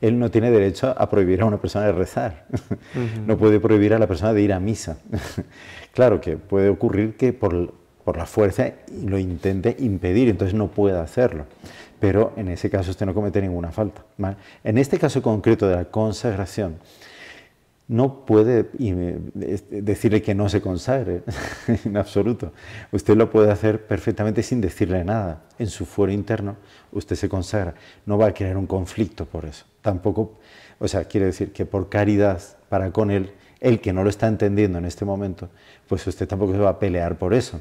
él no tiene derecho a prohibir a una persona de rezar. No puede prohibir a la persona de ir a misa. claro que puede ocurrir que por, por, la fuerza lo intente impedir, entonces no pueda hacerlo. Pero en ese caso usted no comete ninguna falta. En este caso concreto de la consagración, no puede eh, decirle que no se consagre, en absoluto. Usted lo puede hacer perfectamente sin decirle nada. En su fuero interno usted se consagra. No va a crear un conflicto por eso. Tampoco, o sea, quiere decir que por caridad para con él, el que no lo está entendiendo en este momento, pues usted tampoco se va a pelear por eso.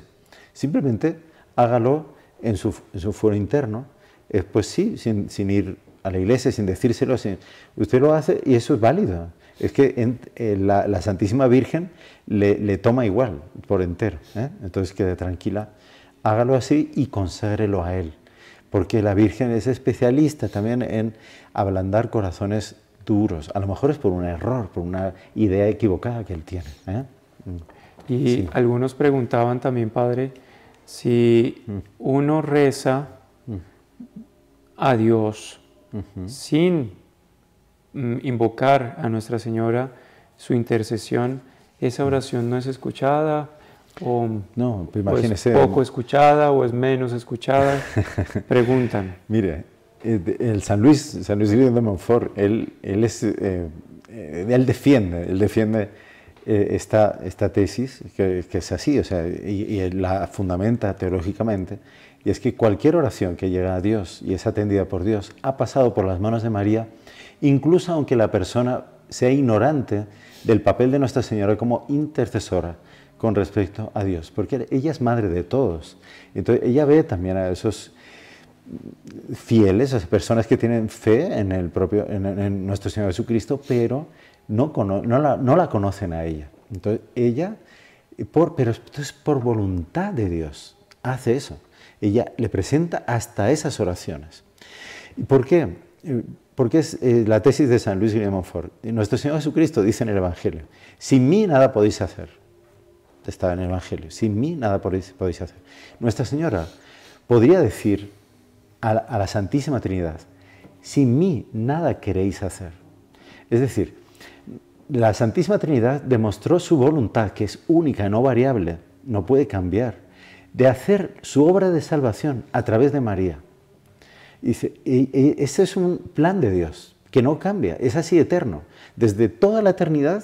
Simplemente hágalo en su, fuero interno, eh, pues sí, sin, sin ir a la iglesia, sin decírselo. Sin, usted lo hace y eso es válido. Es que en, eh, la, Santísima Virgen le, toma igual, por entero. ¿eh? Entonces quede tranquila, hágalo así y conságrelo a Él. Porque la Virgen es especialista también en ablandar corazones duros. A lo mejor es por un error, por una idea equivocada que Él tiene. ¿eh? Y algunos preguntaban también, Padre, si mm. uno reza mm. a Dios sin Mm, invocar a Nuestra Señora su intercesión, esa mm. oración no es escuchada o, no, pues imagínese, es poco escuchada o es menos escuchada. Preguntan. Mire, eh, el San Luis, San Luis de Montfort, él, es, eh, eh, él defiende, él defiende esta, esta tesis que, que, es así, o sea, y, y la fundamenta teológicamente, y es que cualquier oración que llega a Dios y es atendida por Dios ha pasado por las manos de María incluso aunque la persona sea ignorante del papel de Nuestra Señora como intercesora con respecto a Dios, porque ella es madre de todos. Entonces ella ve también a esos fieles, a esas personas que tienen fe en, el propio, nuestro Señor Jesucristo, pero no, la, conocen a ella. Entonces ella, por, pero es por voluntad de Dios, hace eso. Ella le presenta hasta esas oraciones. ¿Por qué? Porque es eh, la tesis de San Luis de Montfort. Nuestro Señor Jesucristo dice en el Evangelio, sin mí nada podéis hacer. Está en el Evangelio, sin mí nada podéis, hacer. Nuestra Señora podría decir a la Santísima Trinidad, sin mí nada queréis hacer. Es decir, la Santísima Trinidad demostró su voluntad, que es única, no variable, no puede cambiar, de hacer su obra de salvación a través de María Dice, e, e, ese es un plan de Dios que no cambia, es así eterno. Desde toda la eternidad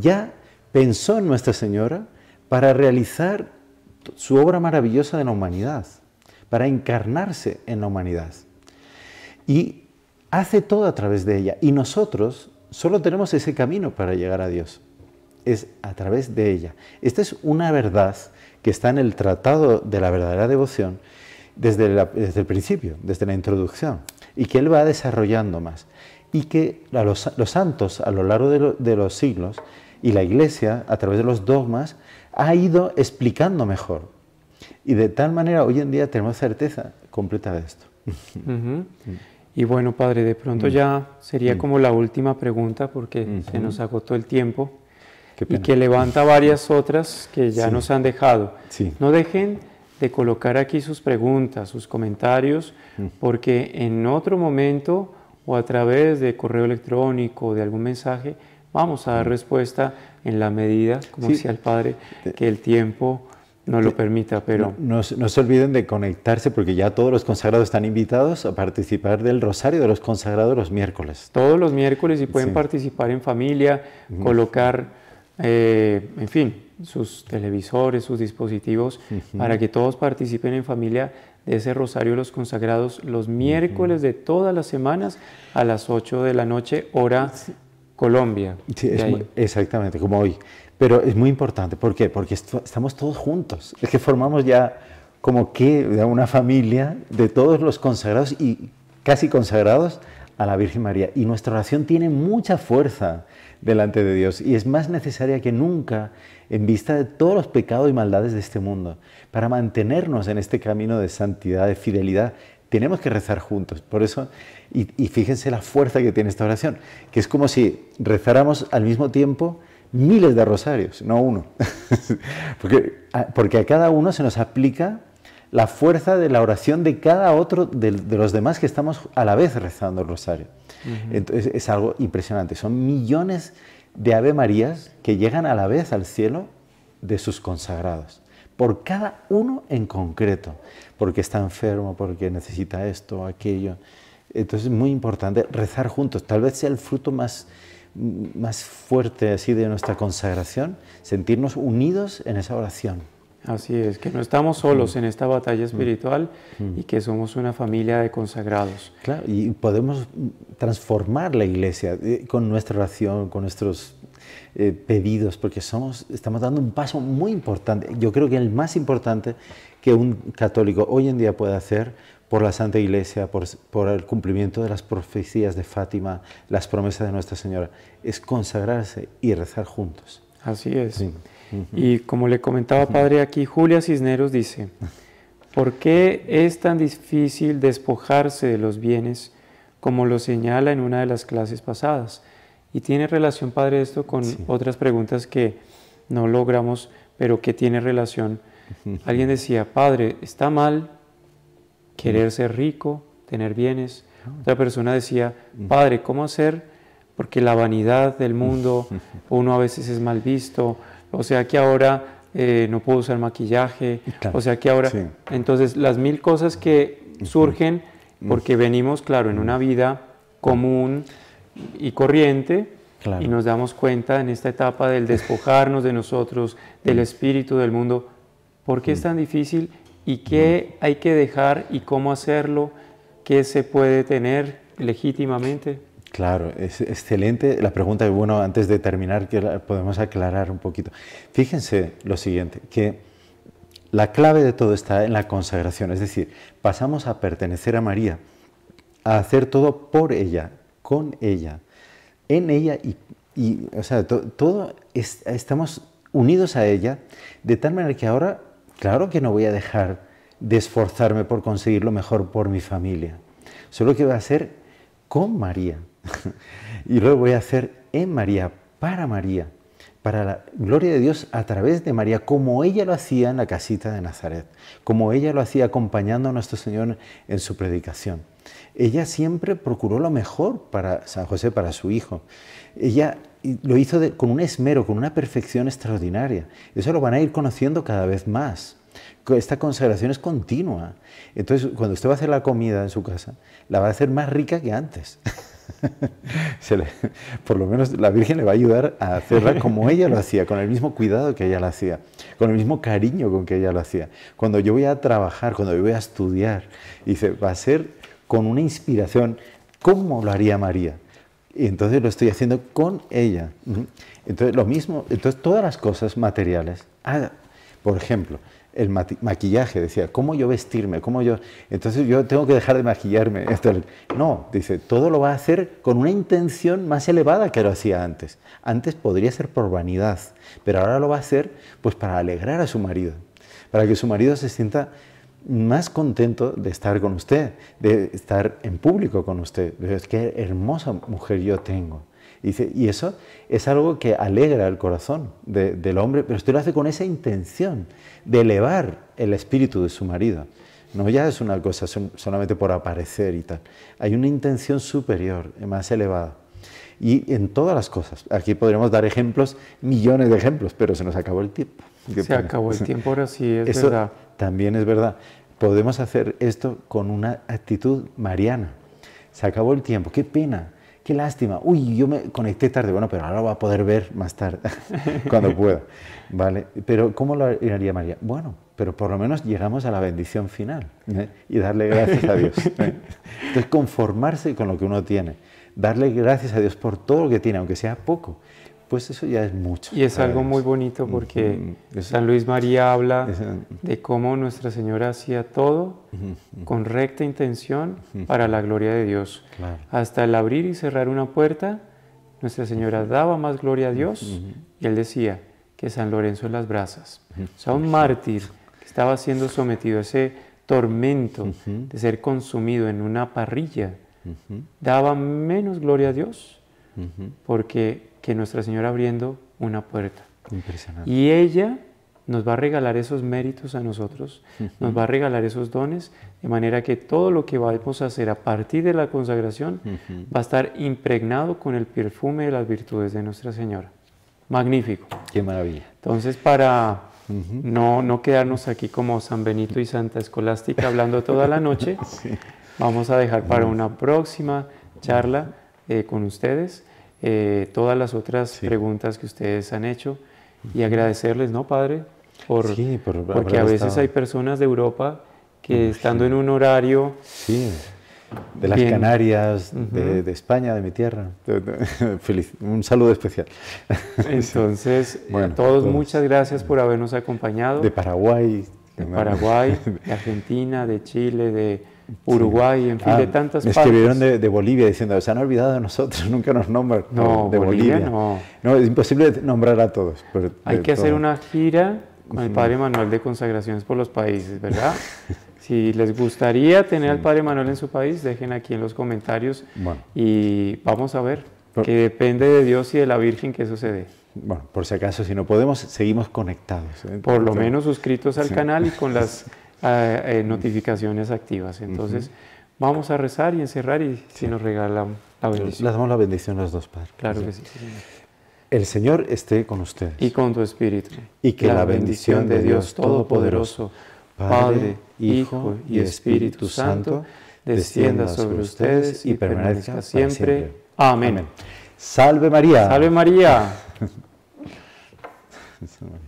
ya pensó en Nuestra Señora para realizar su obra maravillosa de la humanidad, para encarnarse en la humanidad. Y hace todo a través de ella. Y nosotros solo tenemos ese camino para llegar a Dios. Es a través de ella. Esta es una verdad que está en el Tratado de la Verdadera Devoción desde, desde el principio, desde la introducción, y que él va desarrollando más. Y que los, los, santos a lo largo de, los siglos y la iglesia a través de los dogmas ha ido explicando mejor. Y de tal manera hoy en día tenemos certeza completa de esto. Mm. Y bueno, padre, de pronto mm. ya sería mm. como la última pregunta porque se nos agotó el tiempo y que levanta varias otras que ya nos han dejado. No dejen de colocar aquí sus preguntas, sus comentarios, mm. porque en otro momento o a través de correo electrónico o de algún mensaje vamos a dar mm. respuesta en la medida, como decía el padre, que el tiempo nos lo permita, pero... No, se olviden de conectarse porque ya todos los consagrados están invitados a participar del Rosario de los Consagrados los miércoles. Todos los miércoles y pueden participar en familia, colocar, eh, en fin, sus televisores, sus dispositivos, para que todos participen en familia de ese Rosario de los Consagrados los miércoles de todas las semanas a las 8 de la noche, hora Colombia. exactamente, como hoy. Pero es muy importante, ¿por qué? Porque estamos todos juntos, es que formamos ya como que una familia de todos los consagrados y casi consagrados a la Virgen María. Y nuestra oración tiene mucha fuerza delante de Dios y es más necesaria que nunca en vista de todos los pecados y maldades de este mundo. Para mantenernos en este camino de santidad, de fidelidad, tenemos que rezar juntos. Por eso, y, fíjense la fuerza que tiene esta oración, que es como si rezáramos al mismo tiempo miles de rosarios, no uno. porque, porque a cada uno se nos aplica la fuerza de la oración de cada otro de, los demás que estamos a la vez rezando el rosario. Entonces es algo impresionante. Son millones de Ave Marías que llegan a la vez al cielo de sus consagrados, por cada uno en concreto, porque está enfermo, porque necesita esto, aquello. Entonces es muy importante rezar juntos. Tal vez sea el fruto más, más fuerte así de nuestra consagración, sentirnos unidos en esa oración. Así es, que no estamos solos mm. en esta batalla mm. espiritual mm. y que somos una familia de consagrados. Claro, y podemos transformar la iglesia eh, con nuestra oración, con nuestros eh, pedidos, porque somos, estamos dando un paso muy importante. Yo creo que el más importante que un católico hoy en día puede hacer por la Santa Iglesia, por, el cumplimiento de las profecías de Fátima, las promesas de Nuestra Señora, es consagrarse y rezar juntos. Así es. Y como le comentaba padre aquí, Julia Cisneros dice, ¿por qué es tan difícil despojarse de los bienes como lo señala en una de las clases pasadas? Y tiene relación, padre, esto con otras preguntas que no logramos, pero que tiene relación. Alguien decía, padre, está mal querer mm. ser rico, tener bienes. Ah. Otra persona decía, mm. padre, ¿cómo hacer? Porque la vanidad del mundo, uno a veces es mal visto, o sea que ahora eh, no puedo usar maquillaje, o sea que ahora... Entonces, las mil cosas que surgen porque venimos, claro, en una vida común y corriente y nos damos cuenta en esta etapa del despojarnos de nosotros, del mm. espíritu, del mundo, ¿por qué es mm. tan difícil y qué mm. hay que dejar y cómo hacerlo? ¿Qué se puede tener legítimamente? Claro, es excelente la pregunta y bueno, antes de terminar que podemos aclarar un poquito. Fíjense lo siguiente, que la clave de todo está en la consagración, es decir, pasamos a pertenecer a María, a hacer todo por ella, con ella, en ella y, o sea, todo estamos unidos a ella, de tal manera que ahora, claro que no voy a dejar de esforzarme por conseguir lo mejor por mi familia, solo que va a ser con María y lo voy a hacer en María, para María, para la gloria de Dios a través de María, como ella lo hacía en la casita de Nazaret, como ella lo hacía acompañando a nuestro Señor en su predicación. Ella siempre procuró lo mejor para San José, para su hijo. Ella lo hizo con un esmero, con una perfección extraordinaria. Eso lo van a ir conociendo cada vez más. Esta consagración es continua. Entonces, cuando usted va a hacer la comida en su casa, la va a hacer más rica que antes. por lo menos la Virgen le va a ayudar a hacerla como ella lo hacía, con el mismo cuidado que ella lo hacía, con el mismo cariño con que ella lo hacía. Cuando yo voy a trabajar, cuando yo voy a estudiar, dice, va a ser con una inspiración, ¿cómo lo haría María? Y entonces lo estoy haciendo con ella. Entonces, lo mismo, entonces todas las cosas materiales. Ah, por ejemplo, el maquillaje, decía, ¿cómo yo vestirme? ¿Cómo yo? Entonces yo tengo que dejar de maquillarme. no, dice, todo lo va a hacer con una intención más elevada que lo hacía antes. Antes podría ser por vanidad, pero ahora lo va a hacer pues para alegrar a su marido, para que su marido se sienta más contento de estar con usted, de estar en público con usted. Es qué hermosa mujer yo tengo. Y, eso es algo que alegra el corazón del hombre, pero usted lo hace con esa intención de elevar el espíritu de su marido. No ya es una cosa solamente por aparecer y tal. Hay una intención superior, más elevada. Y en todas las cosas. Aquí podríamos dar ejemplos, millones de ejemplos, pero se nos acabó el tiempo. Se acabó el tiempo, ahora sí, es Eso También es verdad. Podemos hacer esto con una actitud mariana. Se acabó el tiempo, qué pena Qué lástima. Uy, yo me conecté tarde. Bueno, pero ahora lo va a poder ver más tarde, cuando pueda. Vale. Pero ¿cómo lo haría María? Bueno, pero por lo menos llegamos a la bendición final ¿eh? y darle gracias a Dios. ¿eh? Entonces, conformarse con lo que uno tiene. Darle gracias a Dios por todo lo que tiene, aunque sea poco pues eso ya es mucho. Y es algo muy bonito porque San Luis María habla de cómo Nuestra Señora hacía todo con recta intención para la gloria de Dios. Hasta el abrir y cerrar una puerta, Nuestra Señora daba más gloria a Dios y él decía que San Lorenzo en las brasas. O sea, un mártir que estaba siendo sometido a ese tormento de ser consumido en una parrilla, daba menos gloria a Dios porque que Nuestra Señora abriendo una puerta. Impresionante. Y ella nos va a regalar esos méritos a nosotros, nos va a regalar esos dones, de manera que todo lo que vamos a hacer a partir de la consagración va a estar impregnado con el perfume de las virtudes de Nuestra Señora. Magnífico. Qué maravilla. Entonces, para no, quedarnos aquí como San Benito y Santa Escolástica hablando toda la noche, vamos a dejar para una próxima charla eh, con ustedes. Eh, todas las otras preguntas que ustedes han hecho y agradecerles, ¿no, Padre? porque a veces hay personas de Europa que estando en un horario... Sí, de las Canarias, de, España, de mi tierra. Feliz, un saludo especial. Entonces, eh, bueno, a todos, todos, muchas gracias por habernos acompañado. De Paraguay. De Paraguay, de Argentina, de Chile, de... Uruguay, en fin, de tantas me escribieron de, Bolivia diciendo, se han olvidado de nosotros, nunca nos nombran no, de Bolivia. No. no, es imposible nombrar a todos. Pero, Hay que hacer una gira con el Padre Manuel de consagraciones por los países, ¿verdad? si les gustaría tener al Padre Manuel en su país, dejen aquí en los comentarios y vamos a ver, que depende de Dios y de la Virgen que sucede. Bueno, por si acaso, si no podemos, seguimos conectados. ¿eh? Por lo menos suscritos al canal y con las eh, notificaciones activas. Entonces, vamos a rezar y encerrar y si nos regalan la bendición. Le damos la bendición a los dos, padres Claro que sí. El Señor esté con ustedes. Y con tu espíritu. Y que la, bendición, de Dios Todopoderoso, Padre, Hijo y Espíritu Santo, descienda sobre ustedes y permanezca siempre. Amén. Salve María. Salve María.